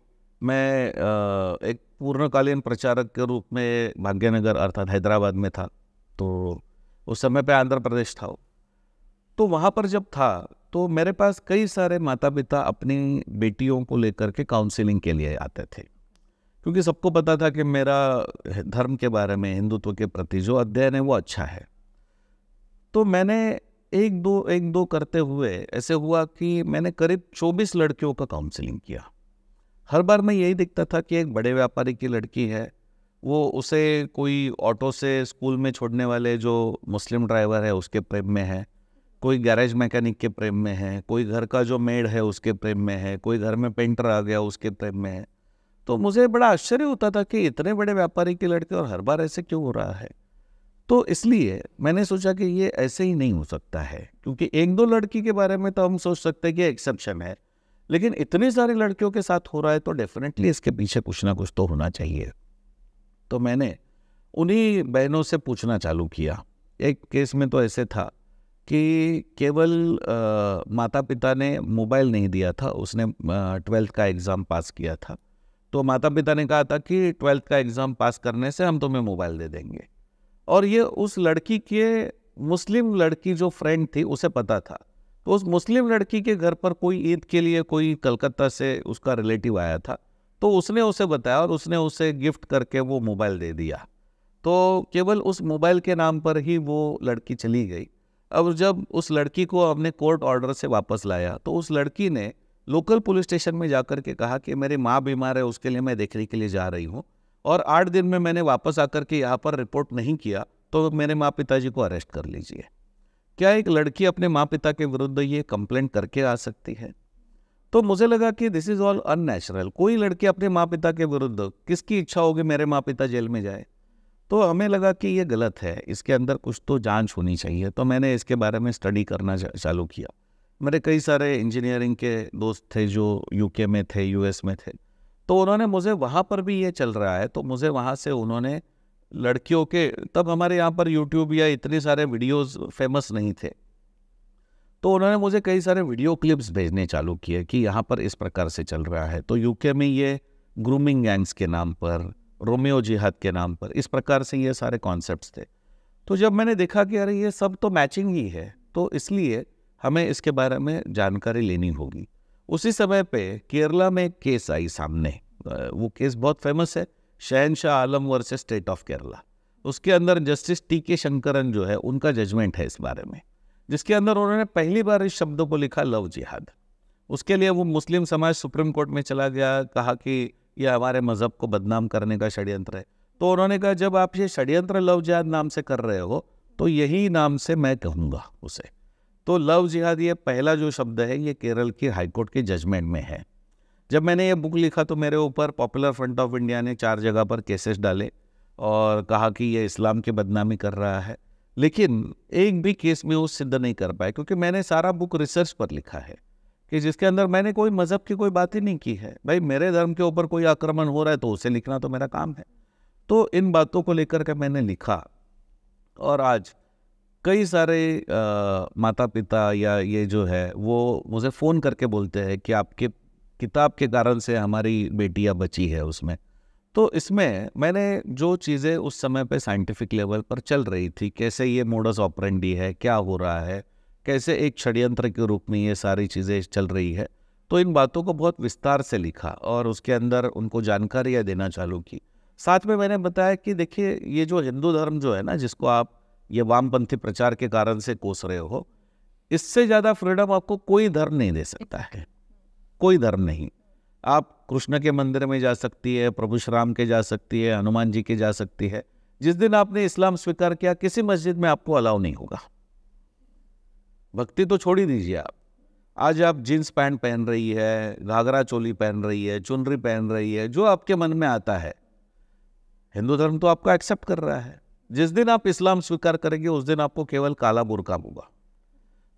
मैं uh, एक पूर्णकालीन प्रचारक के रूप में भाग्यनगर अर्थात हैदराबाद में था तो उस समय पे आंध्र प्रदेश था तो वहाँ पर जब था तो मेरे पास कई सारे माता पिता अपनी बेटियों को लेकर के काउंसलिंग के लिए आते थे क्योंकि सबको पता था कि मेरा धर्म के बारे में हिंदुत्व के प्रति जो अध्ययन है वो अच्छा है तो मैंने एक दो एक दो करते हुए ऐसे हुआ कि मैंने करीब 24 लड़कियों का काउंसलिंग किया हर बार मैं यही देखता था कि एक बड़े व्यापारी की लड़की है वो उसे कोई ऑटो से स्कूल में छोड़ने वाले जो मुस्लिम ड्राइवर है उसके प्रेम में है कोई गैरेज मैकेनिक के प्रेम में है कोई घर का जो मेड है उसके प्रेम में है कोई घर में पेंटर आ गया उसके प्रेम में है तो मुझे बड़ा आश्चर्य होता था कि इतने बड़े व्यापारी के लड़के और हर बार ऐसे क्यों हो रहा है तो इसलिए मैंने सोचा कि ये ऐसे ही नहीं हो सकता है क्योंकि एक दो लड़की के बारे में तो हम सोच सकते हैं कि एक्सेप्शन है लेकिन इतने सारे लड़कियों के साथ हो रहा है तो डेफिनेटली इसके पीछे कुछ ना कुछ तो होना चाहिए तो मैंने उन्हीं बहनों से पूछना चालू किया एक केस में तो ऐसे था कि केवल माता पिता ने मोबाइल नहीं दिया था उसने ट्वेल्थ का एग्ज़ाम पास किया था तो माता पिता ने कहा था कि ट्वेल्थ का एग्ज़ाम पास करने से हम तुम्हें मोबाइल दे देंगे और ये उस लड़की के मुस्लिम लड़की जो फ्रेंड थी उसे पता था तो उस मुस्लिम लड़की के घर पर कोई ईद के लिए कोई कलकत्ता से उसका रिलेटिव आया था तो उसने उसे बताया और उसने उसे गिफ्ट करके वो मोबाइल दे दिया तो केवल उस मोबाइल के नाम पर ही वो लड़की चली गई अब जब उस लड़की को हमने कोर्ट ऑर्डर से वापस लाया तो उस लड़की ने लोकल पुलिस स्टेशन में जा के कहा कि मेरी माँ बीमार है उसके लिए मैं देखने के लिए जा रही हूँ और आठ दिन में मैंने वापस आकर के यहाँ पर रिपोर्ट नहीं किया तो मेरे माँ पिताजी को अरेस्ट कर लीजिए क्या एक लड़की अपने माँ पिता के विरुद्ध ये कंप्लेंट करके आ सकती है तो मुझे लगा कि दिस इज़ ऑल अननेचुरल कोई लड़की अपने माँ पिता के विरुद्ध किसकी इच्छा होगी मेरे माँ पिता जेल में जाए तो हमें लगा कि ये गलत है इसके अंदर कुछ तो जांच होनी चाहिए तो मैंने इसके बारे में स्टडी करना चालू किया मेरे कई सारे इंजीनियरिंग के दोस्त थे जो यूके में थे यूएस में थे तो उन्होंने मुझे वहाँ पर भी ये चल रहा है तो मुझे वहाँ से उन्होंने लड़कियों के तब हमारे यहाँ पर यूट्यूब या इतने सारे वीडियोस फेमस नहीं थे तो उन्होंने मुझे कई सारे वीडियो क्लिप्स भेजने चालू किए कि यहाँ पर इस प्रकार से चल रहा है तो यूके में ये ग्रूमिंग गैंग्स के नाम पर रोमियो जिहाद के नाम पर इस प्रकार से ये सारे कॉन्सेप्ट थे तो जब मैंने देखा कि अरे ये सब तो मैचिंग ही है तो इसलिए हमें इसके बारे में जानकारी लेनी होगी उसी समय पे केरला में एक केस आई सामने वो केस बहुत फेमस है Shahenshah Alam versus state of Kerala उसके अंदर जस्टिस टी के शंकरन जो है उनका जजमेंट है इस बारे में जिसके अंदर उन्होंने पहली बार इस शब्द को लिखा लव जिहाद उसके लिए वो मुस्लिम समाज सुप्रीम कोर्ट में चला गया कहा कि यह हमारे मज़हब को बदनाम करने का षड्यंत्र है तो उन्होंने कहा जब आप ये षड्यंत्र लव जिहाद नाम से कर रहे हो तो यही नाम से मैं कहूँगा उसे तो लव जिहाद ये पहला जो शब्द है ये केरल की हाईकोर्ट के जजमेंट में है जब मैंने ये बुक लिखा तो मेरे ऊपर पॉपुलर फ्रंट ऑफ इंडिया ने चार जगह पर केसेस डाले और कहा कि ये इस्लाम की बदनामी कर रहा है लेकिन एक भी केस में वो सिद्ध नहीं कर पाए क्योंकि मैंने सारा बुक रिसर्च पर लिखा है कि जिसके अंदर मैंने कोई मज़हब की कोई बात ही नहीं की है भाई मेरे धर्म के ऊपर कोई आक्रमण हो रहा है तो उसे लिखना तो मेरा काम है तो इन बातों को लेकर के मैंने लिखा और आज कई सारे आ, माता पिता या ये जो है वो मुझे फ़ोन करके बोलते हैं कि आपके किताब के कारण से हमारी बेटियाँ बची है उसमें तो इसमें मैंने जो चीज़ें उस समय पे साइंटिफिक लेवल पर चल रही थी कैसे ये मोडस ऑपरेंडी है क्या हो रहा है कैसे एक षड्यंत्र के रूप में ये सारी चीज़ें चल रही है तो इन बातों को बहुत विस्तार से लिखा और उसके अंदर उनको जानकारियाँ देना चालू की साथ में मैंने बताया कि देखिए ये जो हिंदू धर्म जो है ना जिसको आप ये वामपंथी प्रचार के कारण से कोस रहे हो इससे ज़्यादा फ्रीडम आपको कोई धर्म नहीं दे सकता है कोई धर्म नहीं आप कृष्ण के मंदिर में जा सकती है प्रभु श्राम के जा सकती है हनुमान जी के जा सकती है जिस दिन आपने इस्लाम स्वीकार किया किसी मस्जिद में आपको अलाउ नहीं होगा भक्ति तो छोड़ ही दीजिए आप आज आप जीन्स पैंट पहन रही है घाघरा चोली पहन रही है चुनरी पहन रही है जो आपके मन में आता है हिंदू धर्म तो आपको एक्सेप्ट कर रहा है जिस दिन आप इस्लाम स्वीकार करेंगे उस दिन आपको केवल काला बुरका होगा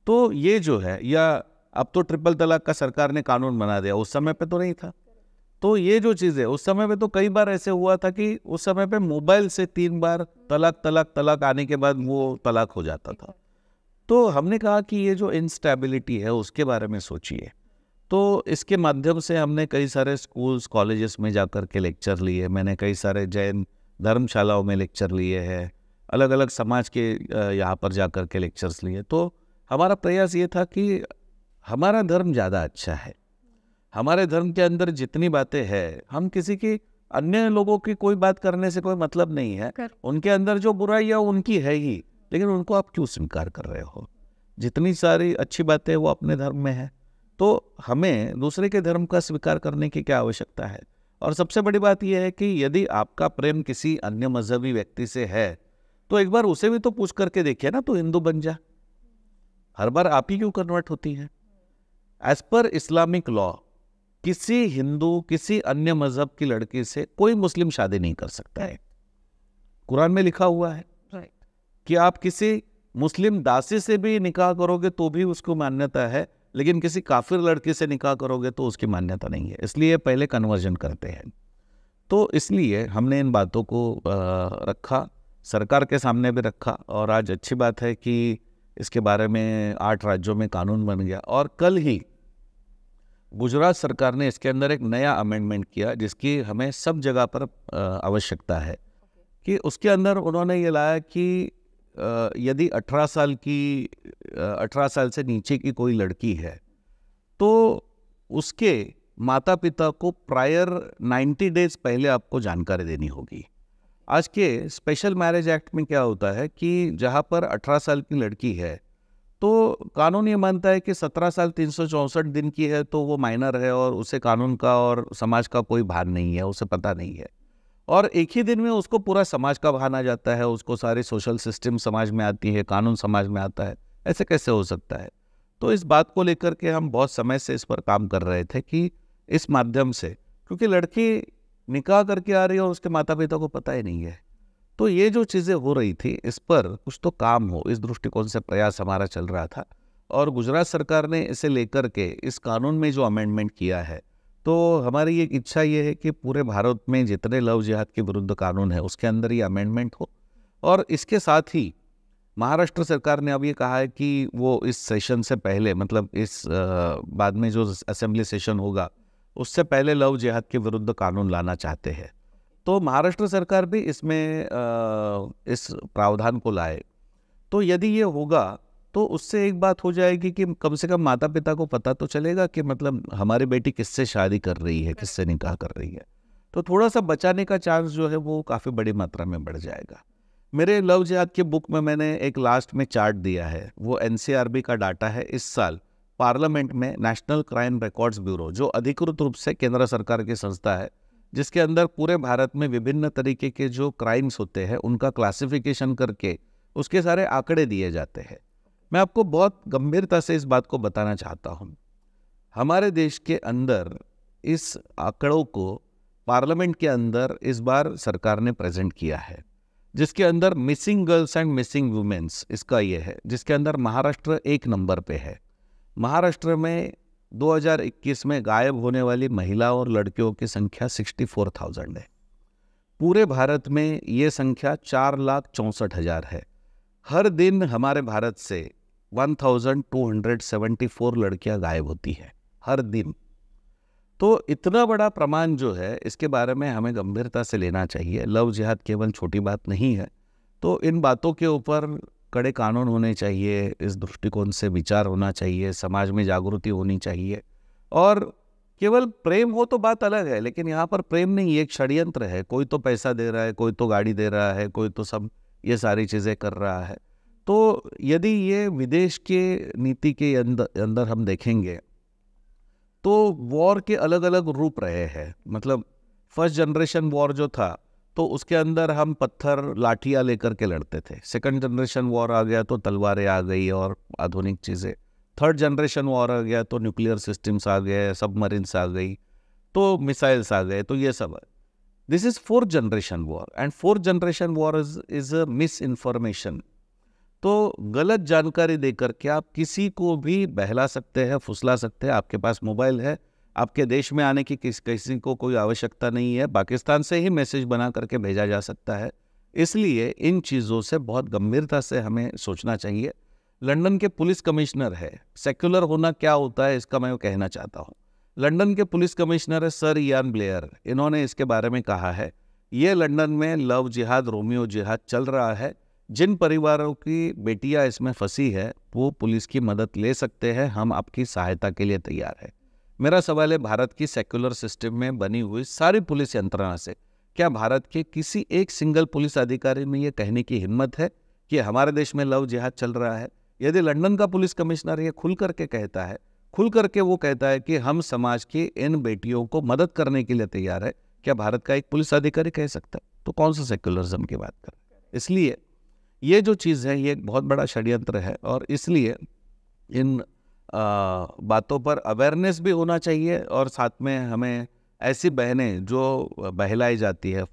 तो ये जो है या अब तो ट्रिपल तलाक का सरकार ने कानून बना दिया उस समय पे तो नहीं था तो ये जो चीज़ है उस समय पे तो कई बार ऐसे हुआ था कि उस समय पे मोबाइल से तीन बार तलाक तलाक तलाक आने के बाद वो तलाक हो जाता था तो हमने कहा कि ये जो इंस्टेबिलिटी है उसके बारे में सोचिए तो इसके माध्यम से हमने कई सारे स्कूल्स कॉलेजेस में जाकर के लेक्चर लिए मैंने कई सारे जैन धर्मशालाओं में लेक्चर लिए हैं अलग अलग समाज के यहाँ पर जा कर के लेक्चर्स लिए तो हमारा प्रयास ये था कि हमारा धर्म ज़्यादा अच्छा है हमारे धर्म के अंदर जितनी बातें हैं हम किसी की अन्य लोगों की कोई बात करने से कोई मतलब नहीं है उनके अंदर जो बुराई है उनकी है ही लेकिन उनको आप क्यों स्वीकार कर रहे हो जितनी सारी अच्छी बातें वो अपने धर्म में है तो हमें दूसरे के धर्म का स्वीकार करने की क्या आवश्यकता है और सबसे बड़ी बात यह है कि यदि आपका प्रेम किसी अन्य मजहबी व्यक्ति से है तो एक बार उसे भी तो पूछ करके देखिए ना तो हिंदू बन जा हर बार आप ही क्यों कन्वर्ट होती हैं एज पर इस्लामिक लॉ किसी हिंदू किसी अन्य मजहब की लड़की से कोई मुस्लिम शादी नहीं कर सकता है कुरान में लिखा हुआ है right. कि आप किसी मुस्लिम दासी से भी निकाह करोगे तो भी उसको मान्यता है लेकिन किसी काफिर लड़की से निकाह करोगे तो उसकी मान्यता नहीं है इसलिए पहले कन्वर्जन करते हैं तो इसलिए हमने इन बातों को रखा सरकार के सामने भी रखा और आज अच्छी बात है कि इसके बारे में आठ राज्यों में कानून बन गया और कल ही गुजरात सरकार ने इसके अंदर एक नया अमेंडमेंट किया जिसकी हमें सब जगह पर आवश्यकता है कि उसके अंदर उन्होंने ये लाया कि यदि 18 साल की 18 साल से नीचे की कोई लड़की है तो उसके माता पिता को प्रायर 90 डेज पहले आपको जानकारी देनी होगी आज के स्पेशल मैरिज एक्ट में क्या होता है कि जहाँ पर 18 साल की लड़की है तो कानून ये मानता है कि 17 साल तीन दिन की है तो वो माइनर है और उसे कानून का और समाज का कोई भान नहीं है उसे पता नहीं है और एक ही दिन में उसको पूरा समाज का बहाना जाता है उसको सारे सोशल सिस्टम समाज में आती है कानून समाज में आता है ऐसे कैसे हो सकता है तो इस बात को लेकर के हम बहुत समय से इस पर काम कर रहे थे कि इस माध्यम से क्योंकि लड़की निकाह करके आ रही है और उसके माता पिता को पता ही नहीं है तो ये जो चीज़ें हो रही थी इस पर कुछ तो काम हो इस दृष्टिकोण से प्रयास हमारा चल रहा था और गुजरात सरकार ने इसे लेकर के इस कानून में जो अमेंडमेंट किया है तो हमारी एक इच्छा ये है कि पूरे भारत में जितने लव जिहाद के विरुद्ध कानून है उसके अंदर ये अमेंडमेंट हो और इसके साथ ही महाराष्ट्र सरकार ने अब ये कहा है कि वो इस सेशन से पहले मतलब इस बाद में जो असेंबली सेशन होगा उससे पहले लव जिहाद के विरुद्ध कानून लाना चाहते हैं तो महाराष्ट्र सरकार भी इसमें इस प्रावधान को लाए तो यदि ये होगा तो उससे एक बात हो जाएगी कि कम से कम माता पिता को पता तो चलेगा कि मतलब हमारी बेटी किससे शादी कर रही है किससे निकाह कर रही है तो थोड़ा सा बचाने का चांस जो है वो काफ़ी बड़ी मात्रा में बढ़ जाएगा मेरे लव जिहाद की बुक में मैंने एक लास्ट में चार्ट दिया है वो एन का डाटा है इस साल पार्लियामेंट में नेशनल क्राइम रिकॉर्ड्स ब्यूरो जो अधिकृत रूप से केंद्र सरकार की संस्था है जिसके अंदर पूरे भारत में विभिन्न तरीके के जो क्राइम्स होते हैं उनका क्लासिफिकेशन करके उसके सारे आंकड़े दिए जाते हैं मैं आपको बहुत गंभीरता से इस बात को बताना चाहता हूँ हमारे देश के अंदर इस आंकड़ों को पार्लियामेंट के अंदर इस बार सरकार ने प्रेजेंट किया है जिसके अंदर missing girls and missing womens इसका ये है जिसके अंदर महाराष्ट्र एक नंबर पे है महाराष्ट्र में 2021 में गायब होने वाली महिला और लड़कियों की संख्या 64,000 है पूरे भारत में ये संख्या चार लाख चौंसठ हज़ार है हर दिन हमारे भारत से 1274 लड़कियां गायब होती हैं हर दिन तो इतना बड़ा प्रमाण जो है इसके बारे में हमें गंभीरता से लेना चाहिए लव जिहाद केवल छोटी बात नहीं है तो इन बातों के ऊपर कड़े कानून होने चाहिए इस दृष्टिकोण से विचार होना चाहिए समाज में जागृति होनी चाहिए और केवल प्रेम हो तो बात अलग है लेकिन यहाँ पर प्रेम नहीं एक षड्यंत्र है कोई तो पैसा दे रहा है कोई तो गाड़ी दे रहा है कोई तो सब ये सारी चीज़ें कर रहा है तो यदि ये विदेश के नीति के अंदर अंदर हम देखेंगे तो वॉर के अलग अलग रूप रहे हैं मतलब फर्स्ट जनरेशन वॉर जो था तो उसके अंदर हम पत्थर लाठियाँ लेकर के लड़ते थे सेकंड जनरेशन वॉर आ गया तो तलवारें आ गई और आधुनिक चीज़ें थर्ड जनरेशन वॉर आ गया तो न्यूक्लियर सिस्टम्स आ गए सबमरीन्स आ गई तो मिसाइल्स आ गए तो ये सब this is fourth generation war and fourth generation war is is a misinformation तो गलत जानकारी देकर के आप किसी को भी बहला सकते हैं फुसला सकते हैं आपके पास मोबाइल है आपके देश में आने की किस किसी को कोई आवश्यकता नहीं है पाकिस्तान से ही मैसेज बना करके भेजा जा सकता है इसलिए इन चीज़ों से बहुत गंभीरता से हमें सोचना चाहिए लंदन के पुलिस कमिश्नर है सेक्युलर होना क्या होता है इसका मैं कहना चाहता हूँ लंदन के पुलिस कमिश्नर है सर यान ब्लेयर इन्होंने इसके बारे में कहा है ये लंदन में लव जिहाद रोमियो जिहाद चल रहा है जिन परिवारों की बेटियां इसमें फंसी है वो पुलिस की मदद ले सकते हैं हम आपकी सहायता के लिए तैयार है मेरा सवाल है भारत की सेक्युलर सिस्टम में बनी हुई सारी पुलिस यंत्रणा से क्या भारत के किसी एक सिंगल पुलिस अधिकारी में ये कहने की हिम्मत है कि हमारे देश में लव जिहाद चल रहा है यदि लंदन का पुलिस कमिश्नर ये खुल करके कहता है खुल करके वो कहता है कि हम समाज की इन बेटियों को मदद करने के लिए तैयार है क्या भारत का एक पुलिस अधिकारी कह सकता है तो कौन सा सेक्युलरिज्म की बात कर इसलिए ये जो चीज़ है ये एक बहुत बड़ा षड्यंत्र है और इसलिए इन आ, बातों पर अवेयरनेस भी होना चाहिए और साथ में हमें ऐसी बहनें जो बहलाई जाती है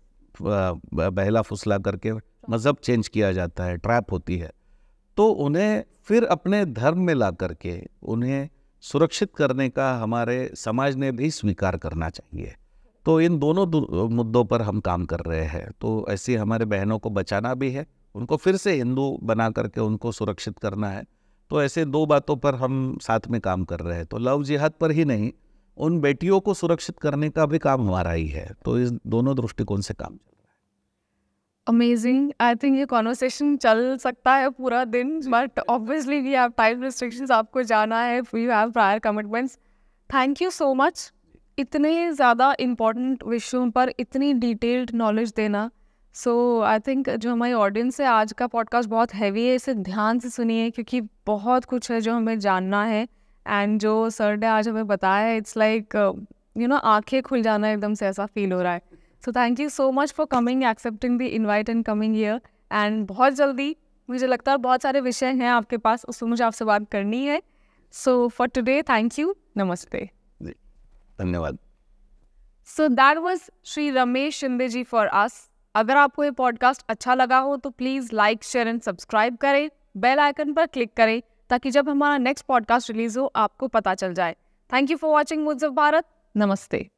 बहला फुसला करके मज़हब चेंज किया जाता है ट्रैप होती है तो उन्हें फिर अपने धर्म में ला करके उन्हें सुरक्षित करने का हमारे समाज ने भी स्वीकार करना चाहिए तो इन दोनों मुद्दों पर हम काम कर रहे हैं तो ऐसी हमारे बहनों को बचाना भी है उनको फिर से हिंदू बना करके उनको सुरक्षित करना है तो ऐसे दो बातों पर हम साथ में काम कर रहे हैं तो लव जिहाद पर ही नहीं उन बेटियों को सुरक्षित करने का भी काम हमारा ही है तो इस दोनों दृष्टिकोण से काम चल रहा है अमेजिंग आई थिंक ये कॉन्वर्सेशन चल सकता है पूरा दिन but obviously we have time restriction आपको जाना है we have prior commitments thank you so much इतने ज़्यादा इम्पोर्टेंट विषयों पर इतनी डिटेल्ड नॉलेज देना सो आई थिंक जो हमारी ऑडियंस है आज का पॉडकास्ट बहुत हैवी है इसे ध्यान से सुनिए क्योंकि बहुत कुछ है जो हमें जानना है एंड जो सर ने आज हमें बताया है इट्स लाइक यू नो आंखें खुल जाना एकदम से ऐसा फील हो रहा है so thank you so much for coming accepting the invite and coming year and बहुत जल्दी मुझे लगता है बहुत सारे विषय हैं आपके पास उसमें मुझे आपसे बात करनी है so for today thank you नमस्ते धन्यवाद so that was Shri Ramesh Shinde ji for us अगर आपको ये पॉडकास्ट अच्छा लगा हो तो please like share and subscribe करें बेल आइकन पर क्लिक करें ताकि जब हमारा नेक्स्ट पॉडकास्ट रिलीज हो आपको पता चल जाए थैंक यू फॉर वॉचिंग मुजफ भारत नमस्ते